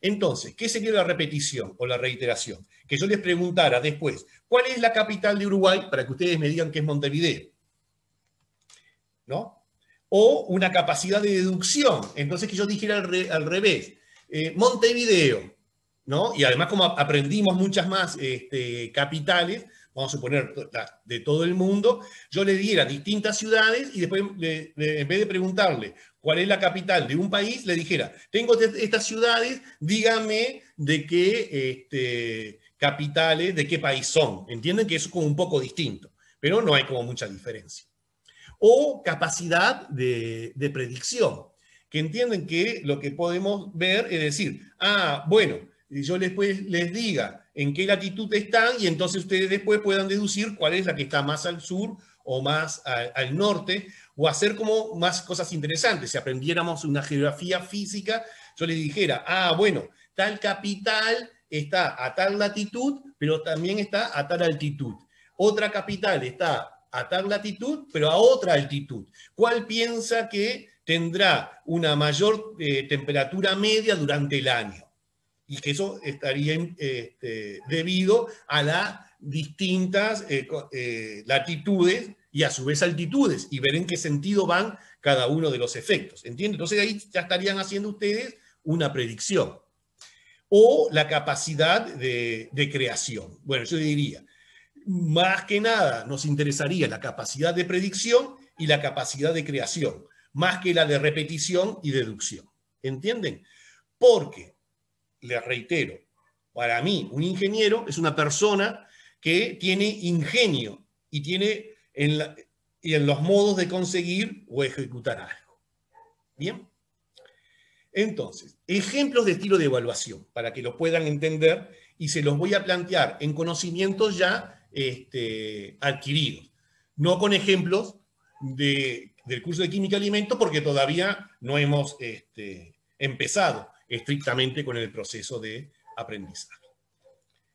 [SPEAKER 1] Entonces, ¿qué sería la repetición o la reiteración? Que yo les preguntara después, ¿cuál es la capital de Uruguay? Para que ustedes me digan que es Montevideo. ¿No? O una capacidad de deducción. Entonces, que yo dijera al, revés, eh, Montevideo. ¿no? Y además, como aprendimos muchas más este, capitales, vamos a suponer, de todo el mundo, yo le diera distintas ciudades y después, en vez de preguntarle cuál es la capital de un país, le dijera, tengo este, estas ciudades, dígame de qué este, capitales, de qué país son. Entienden que eso es como un poco distinto, pero no hay como mucha diferencia. O capacidad de, de predicción, que entienden que lo que podemos ver es decir, ah, bueno, yo después les diga en qué latitud están y entonces ustedes después puedan deducir cuál es la que está más al sur o más al, norte o hacer como más cosas interesantes. Si aprendiéramos una geografía física, yo les dijera, ah, bueno, tal capital está a tal latitud, pero también está a tal altitud. Otra capital está a tal latitud, pero a otra altitud. ¿Cuál piensa que tendrá una mayor eh, temperatura media durante el año? y que eso estaría este, debido a las distintas eh, eh, latitudes y a su vez altitudes y ver en qué sentido van cada uno de los efectos. ¿Entienden? Entonces ahí ya estarían haciendo ustedes una predicción o la capacidad de, de creación. Bueno, yo diría, más que nada nos interesaría la capacidad de predicción y la capacidad de creación, más que la de repetición y deducción. ¿Entienden? Porque les reitero, para mí un ingeniero es una persona que tiene ingenio y tiene en, los modos de conseguir o ejecutar algo. Bien. Entonces, ejemplos de estilo de evaluación, para que lo puedan entender, y se los voy a plantear en conocimientos ya este, adquiridos, no con ejemplos de, del curso de química y alimento, porque todavía no hemos este, empezado estrictamente con el proceso de aprendizaje.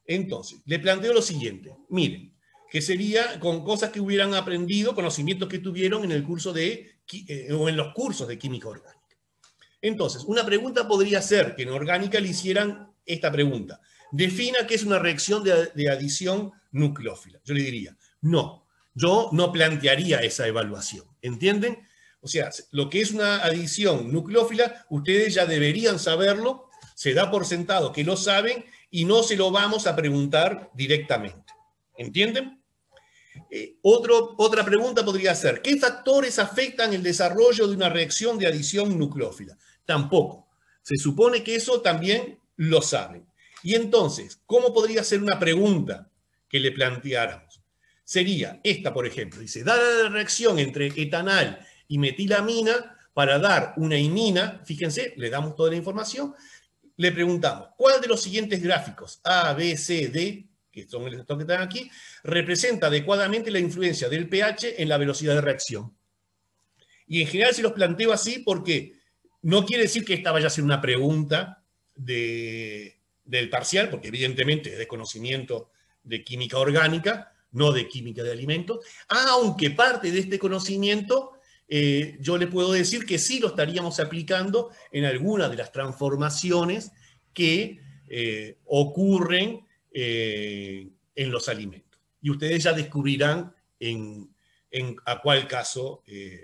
[SPEAKER 1] Entonces, le planteo lo siguiente, miren, que sería con cosas que hubieran aprendido, conocimientos que tuvieron en el curso de, eh, o en los cursos de química orgánica. Entonces, una pregunta podría ser que en orgánica le hicieran esta pregunta. Defina qué es una reacción de, de adición nucleófila. Yo le diría, no, yo no plantearía esa evaluación, ¿entienden? O sea, lo que es una adición nucleófila, ustedes ya deberían saberlo, se da por sentado que lo saben y no se lo vamos a preguntar directamente. ¿Entienden? Eh, otra pregunta podría ser, ¿qué factores afectan el desarrollo de una reacción de adición nucleófila? Tampoco. Se supone que eso también lo saben. Y entonces, ¿cómo podría ser una pregunta que le planteáramos? Sería esta, por ejemplo. Dice, dada la reacción entre etanal y metilamina para dar una imina, fíjense, le damos toda la información, le preguntamos, ¿cuál de los siguientes gráficos, A, B, C, D, que son los que están aquí, representa adecuadamente la influencia del pH en la velocidad de reacción? Y en general se los planteo así porque no quiere decir que esta vaya a ser una pregunta del parcial, porque evidentemente es de conocimiento de química orgánica, no de química de alimentos, aunque parte de este conocimiento eh, yo le puedo decir que sí lo estaríamos aplicando en algunas de las transformaciones que eh, ocurren eh, en los alimentos. Y ustedes ya descubrirán en, a cuál caso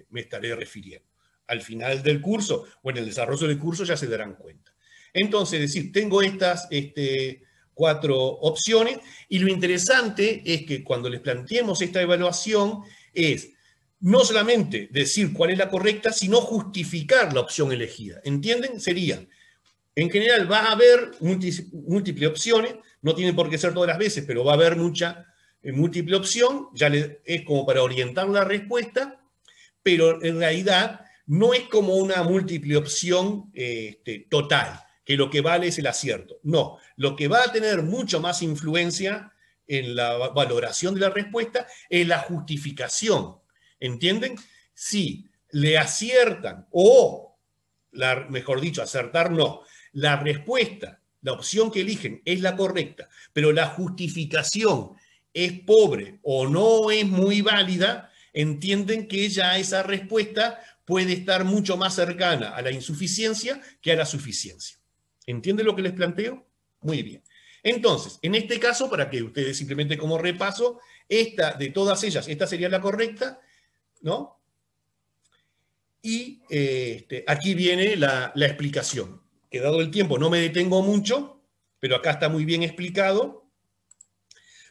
[SPEAKER 1] me estaré refiriendo. Al final del curso, o en el desarrollo del curso, ya se darán cuenta. Entonces, decir, tengo estas este, cuatro opciones y lo interesante es que cuando les planteemos esta evaluación es no solamente decir cuál es la correcta, sino justificar la opción elegida. ¿Entienden? Sería, en general va a haber múltiples opciones, no tiene por qué ser todas las veces, pero va a haber mucha eh, múltiple opción, ya le, es como para orientar la respuesta, pero en realidad no es como una múltiple opción este, total, que lo que vale es el acierto. No, lo que va a tener mucho más influencia en la valoración de la respuesta es la justificación ¿Entienden? Si le aciertan o, mejor dicho, acertar no, la respuesta, la opción que eligen es la correcta, pero la justificación es pobre o no es muy válida, entienden que ya esa respuesta puede estar mucho más cercana a la insuficiencia que a la suficiencia. ¿Entienden lo que les planteo? Muy bien. Entonces, en este caso, para que ustedes simplemente como repaso, esta de todas ellas, esta sería la correcta, ¿no? Y eh, este, aquí viene la, explicación, que dado el tiempo no me detengo mucho, pero acá está muy bien explicado,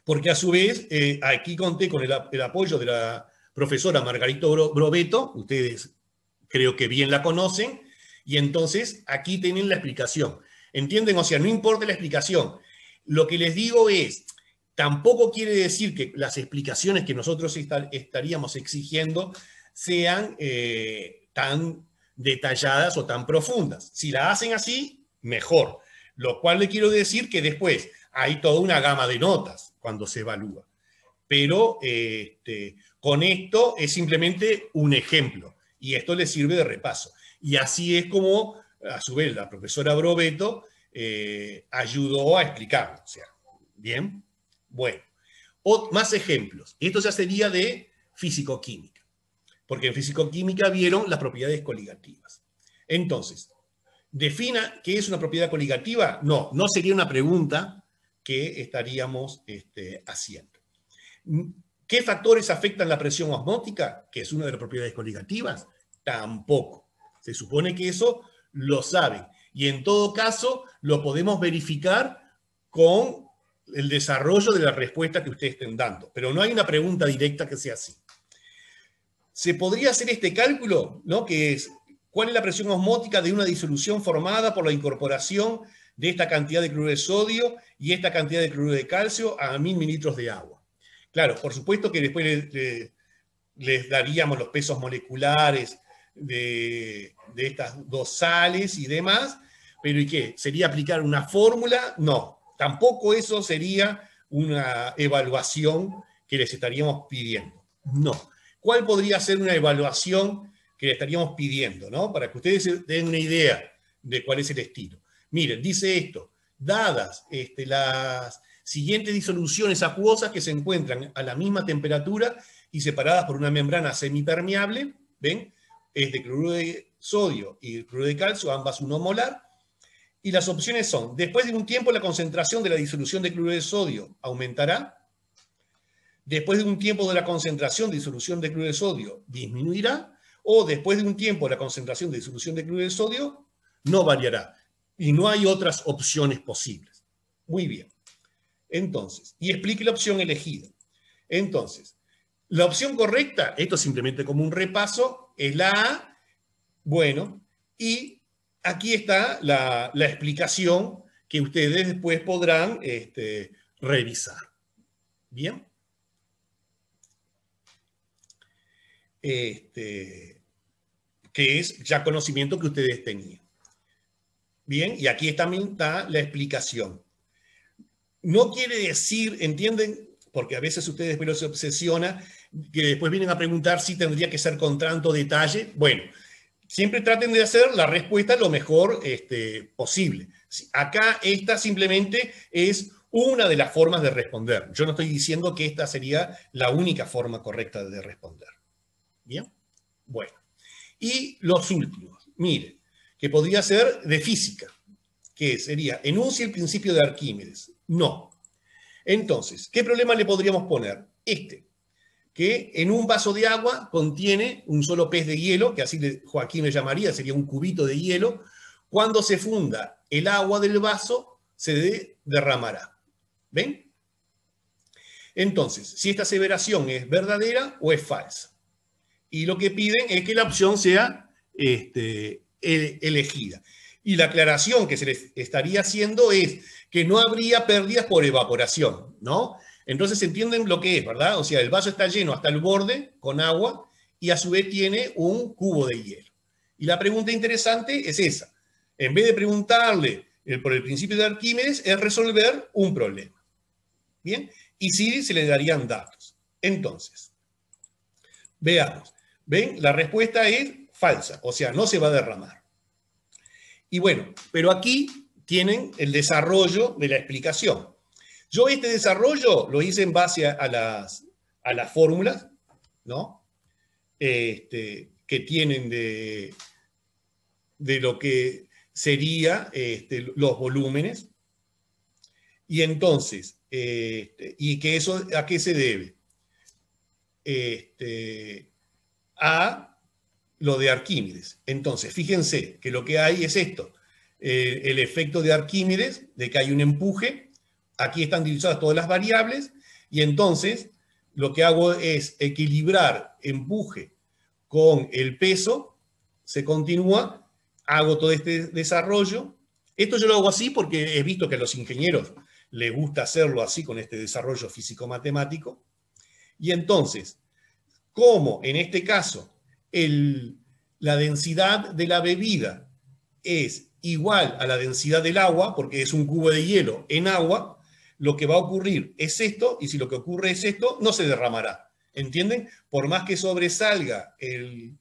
[SPEAKER 1] porque a su vez eh, aquí conté con el, el, apoyo de la profesora Margarito Brobeto, ustedes creo que bien la conocen, y entonces aquí tienen la explicación. ¿Entienden? O sea, no importa la explicación. Lo que les digo es, Tampoco quiere decir que las explicaciones que nosotros estaríamos exigiendo sean eh, tan detalladas o tan profundas. Si la hacen así, mejor. Lo cual le quiero decir que después hay toda una gama de notas cuando se evalúa. Pero este, con esto es simplemente un ejemplo y esto le sirve de repaso. Y así es como, a su vez, la profesora Brobeto eh, ayudó a explicarlo. O bien. Bueno, o, más ejemplos. esto ya sería de físico-química, porque en físico-química vieron las propiedades coligativas. Entonces, ¿defina qué es una propiedad coligativa? No, no sería una pregunta que estaríamos este, haciendo. Mm, ¿Qué factores afectan la presión osmótica, que es una de las propiedades coligativas? Tampoco. Se supone que eso lo saben. Y en todo caso, lo podemos verificar con el desarrollo de la respuesta que ustedes estén dando, pero no hay una pregunta directa que sea así. Se podría hacer este cálculo, ¿no? Que es, ¿cuál es la presión osmótica de una disolución formada por la incorporación de esta cantidad de cloruro de sodio y esta cantidad de cloruro de calcio a mil mililitros de agua? Claro, por supuesto que después les daríamos los pesos moleculares de, de estas dos sales y demás, pero ¿y qué? ¿Sería aplicar una fórmula? No, Tampoco eso sería una evaluación que les estaríamos pidiendo. No. ¿Cuál podría ser una evaluación que les estaríamos pidiendo, ¿no? Para que ustedes den una idea de cuál es el estilo. Miren, dice esto, dadas este, las siguientes disoluciones acuosas que se encuentran a la misma temperatura y separadas por una membrana semipermeable, ¿ven? Es de cloruro de sodio y cloruro de calcio, ambas uno molar, y las opciones son, después de un tiempo la concentración de la disolución de cloruro de sodio aumentará, después de un tiempo de la concentración de disolución de cloruro de sodio disminuirá, o después de un tiempo la concentración de disolución de cloruro de sodio no variará. Y no hay otras opciones posibles. Muy bien. Entonces, y explique la opción elegida. Entonces, la opción correcta, esto simplemente como un repaso, es la A, bueno, y aquí está la, explicación que ustedes después podrán este, revisar. Bien. Este, que es ya conocimiento que ustedes tenían. Bien, y aquí también está la explicación. No quiere decir, ¿entienden? Porque a veces ustedes pero se obsesionan, que después vienen a preguntar si tendría que ser con tanto detalle. Bueno, siempre traten de hacer la respuesta lo mejor este, posible. Acá esta simplemente es una de las formas de responder. Yo no estoy diciendo que esta sería la única forma correcta de responder. ¿Bien? Bueno. Y los últimos, mire, que podría ser de física, que sería, enuncia el principio de Arquímedes. No. Entonces, ¿qué problema le podríamos poner? Este que en un vaso de agua contiene un solo pez de hielo, que así Joaquín me llamaría, sería un cubito de hielo. Cuando se funda el agua del vaso, se derramará. ¿Ven? Entonces, si esta aseveración es verdadera o es falsa. Y lo que piden es que la opción sea este, elegida. Y la aclaración que se les estaría haciendo es que no habría pérdidas por evaporación, ¿no? Entonces entienden lo que es, ¿verdad? O sea, el vaso está lleno hasta el borde con agua y a su vez tiene un cubo de hielo. Y la pregunta interesante es esa. En vez de preguntarle eh, por el principio de Arquímedes, es resolver un problema. ¿Bien? Y sí se le darían datos. Entonces, veamos. ¿Ven? La respuesta es falsa, o sea, no se va a derramar. Y bueno, pero aquí tienen el desarrollo de la explicación. Yo este desarrollo lo hice en base a, las, a las fórmulas, este, que tienen de, de lo que serían este, los volúmenes. Y entonces, este, ¿y que eso a qué se debe? a lo de Arquímedes. Entonces, fíjense que lo que hay es esto, eh, el efecto de Arquímedes, de que hay un empuje, Aquí están divisadas todas las variables y entonces lo que hago es equilibrar empuje con el peso, se continúa, hago todo este desarrollo. Esto yo lo hago así porque he visto que a los ingenieros les gusta hacerlo así con este desarrollo físico-matemático. Y entonces, como en este caso la densidad de la bebida es igual a la densidad del agua, porque es un cubo de hielo en agua, lo que va a ocurrir es esto, y si lo que ocurre es esto, no se derramará. ¿Entienden? Por más que sobresalga el,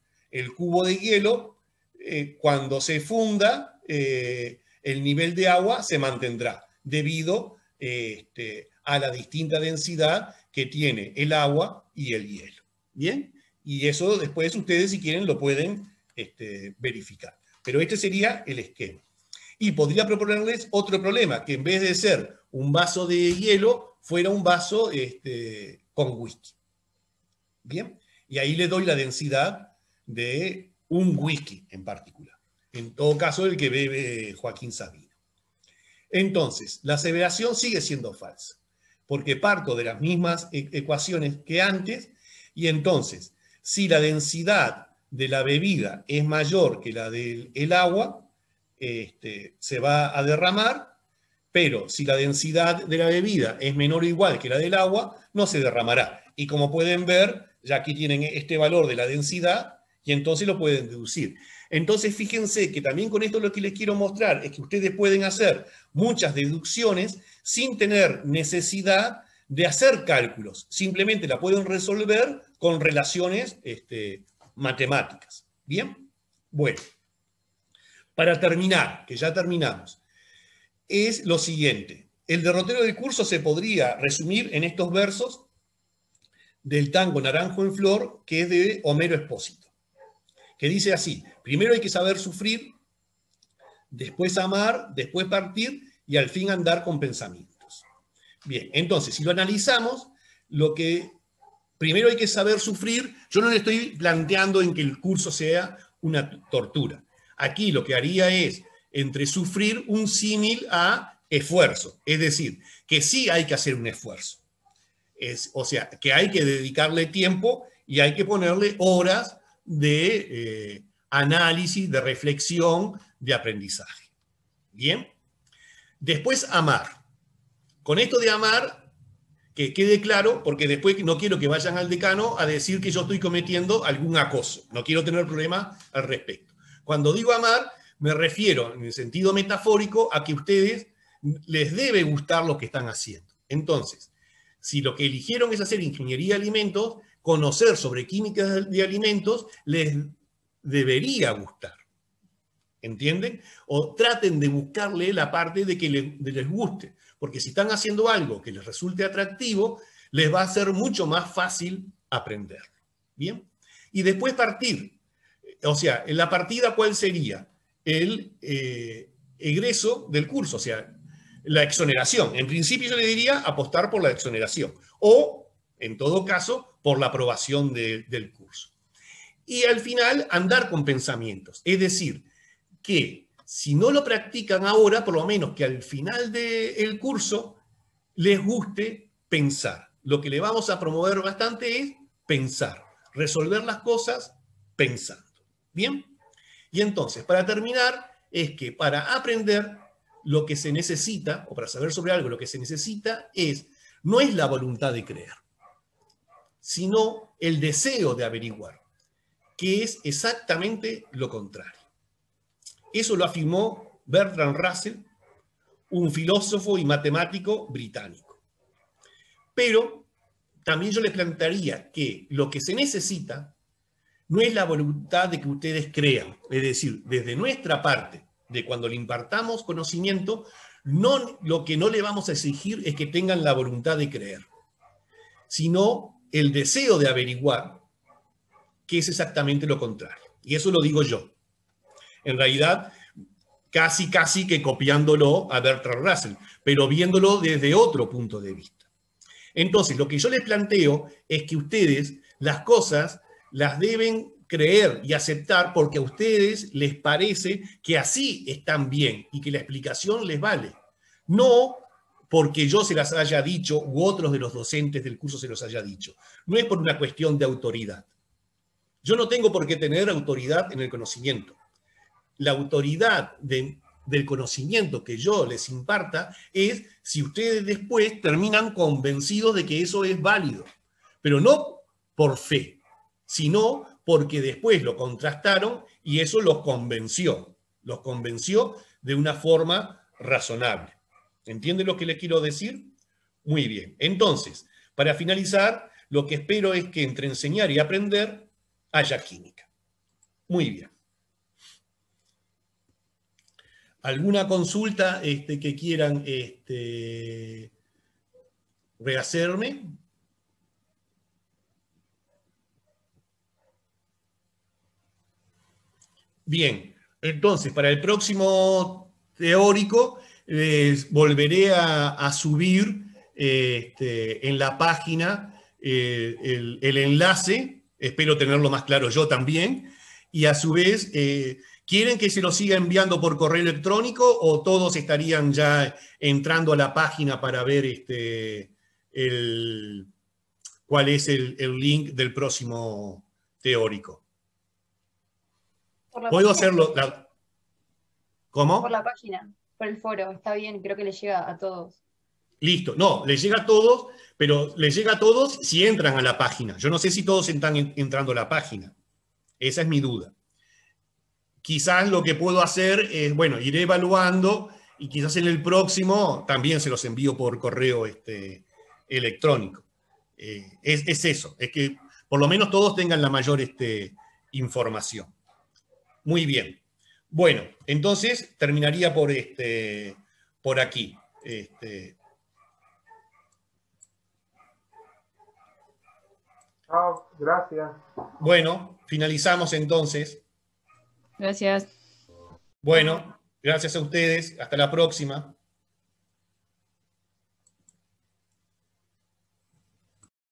[SPEAKER 1] cubo de hielo, eh, cuando se funda, eh, el nivel de agua se mantendrá debido eh, este, a la distinta densidad que tiene el agua y el hielo. ¿Bien? Y eso después ustedes, si quieren, lo pueden este, verificar. Pero este sería el esquema. Y podría proponerles otro problema, que en vez de ser un vaso de hielo fuera un vaso este, con whisky. Bien, y ahí le doy la densidad de un whisky en particular. En todo caso, el que bebe Joaquín Sabino. Entonces, la aseveración sigue siendo falsa, porque parto de las mismas e-, ecuaciones que antes, y entonces, si la densidad de la bebida es mayor que la del agua, este, se va a derramar pero si la densidad de la bebida es menor o igual que la del agua, no se derramará. Y como pueden ver, ya aquí tienen este valor de la densidad y entonces lo pueden deducir. Entonces fíjense que también con esto lo que les quiero mostrar es que ustedes pueden hacer muchas deducciones sin tener necesidad de hacer cálculos. Simplemente la pueden resolver con relaciones este, matemáticas. ¿Bien? Bueno, para terminar, que ya terminamos, es lo siguiente. El derrotero del curso se podría resumir en estos versos del tango Naranjo en Flor, que es de Homero Espósito, que dice así, primero hay que saber sufrir, después amar, después partir y al fin andar con pensamientos. Bien, entonces, si lo analizamos, lo que primero hay que saber sufrir, yo no le estoy planteando en que el curso sea una tortura. Aquí lo que haría es entre sufrir un símil a esfuerzo. Es decir, que sí hay que hacer un esfuerzo. Es, o sea, que hay que dedicarle tiempo y hay que ponerle horas de eh, análisis, de reflexión, de aprendizaje. Bien. Después, amar. Con esto de amar, que quede claro, porque después no quiero que vayan al decano a decir que yo estoy cometiendo algún acoso. No quiero tener problemas al respecto. Cuando digo amar, me refiero, en el sentido metafórico, a que ustedes les debe gustar lo que están haciendo. Entonces, si lo que eligieron es hacer ingeniería de alimentos, conocer sobre químicas de alimentos les debería gustar. ¿Entienden? O traten de buscarle la parte de que les, guste, porque si están haciendo algo que les resulte atractivo, les va a ser mucho más fácil aprender, ¿Bien? Y después partir. O sea, en la partida, ¿cuál sería? el eh, egreso del curso, o sea, la exoneración. En principio yo le diría apostar por la exoneración o, en todo caso, por la aprobación del curso. Y al final, andar con pensamientos. Es decir, que si no lo practican ahora, por lo menos que al final del curso les guste pensar. Lo que le vamos a promover bastante es pensar, resolver las cosas pensando. ¿Bien? Y entonces, para terminar, es que para aprender lo que se necesita, o para saber sobre algo lo que se necesita, es no es la voluntad de creer, sino el deseo de averiguar, que es exactamente lo contrario. Eso lo afirmó Bertrand Russell, un filósofo y matemático británico. Pero también yo le plantearía que lo que se necesita no es la voluntad de que ustedes crean. Es decir, desde nuestra parte, de cuando le impartamos conocimiento, no, lo que no le vamos a exigir es que tengan la voluntad de creer, sino el deseo de averiguar, que es exactamente lo contrario. Y eso lo digo yo. En realidad, casi, casi que copiándolo a Bertrand Russell, pero viéndolo desde otro punto de vista. Entonces, lo que yo les planteo es que ustedes las cosas las deben creer y aceptar porque a ustedes les parece que así están bien y que la explicación les vale. No porque yo se las haya dicho u otros de los docentes del curso se los haya dicho. No es por una cuestión de autoridad. Yo no tengo por qué tener autoridad en el conocimiento. La autoridad del conocimiento que yo les imparta es si ustedes después terminan convencidos de que eso es válido, pero no por fe, sino porque después lo contrastaron y eso los convenció, los convenció de una forma razonable. ¿Entienden lo que les quiero decir? Muy bien. Entonces, para finalizar, lo que espero es que entre enseñar y aprender haya química. Muy bien. ¿Alguna consulta este, que quieran este, rehacerme? Bien, entonces, para el próximo teórico, les eh, volveré a, subir eh, este, en la página eh, el, enlace, espero tenerlo más claro yo también, y a su vez, ¿quieren que se lo siga enviando por correo electrónico o todos estarían ya entrando a la página para ver este, cuál es el link del próximo teórico? Puedo hacerlo. ¿Cómo? Por la página, por el foro, está bien, creo que le llega a todos. Listo, no, le llega a todos, pero le llega a todos si entran a la página. Yo no sé si todos están entrando a la página. Esa es mi duda. Quizás lo que puedo hacer es, bueno, iré evaluando y quizás en el próximo también se los envío por correo este, electrónico. Eh, es, eso, es que por lo menos todos tengan la mayor este, información. Muy bien. Bueno, entonces terminaría por, este, por aquí. Este, ah, gracias. Bueno, finalizamos entonces. Gracias. Bueno, gracias a ustedes. Hasta la próxima.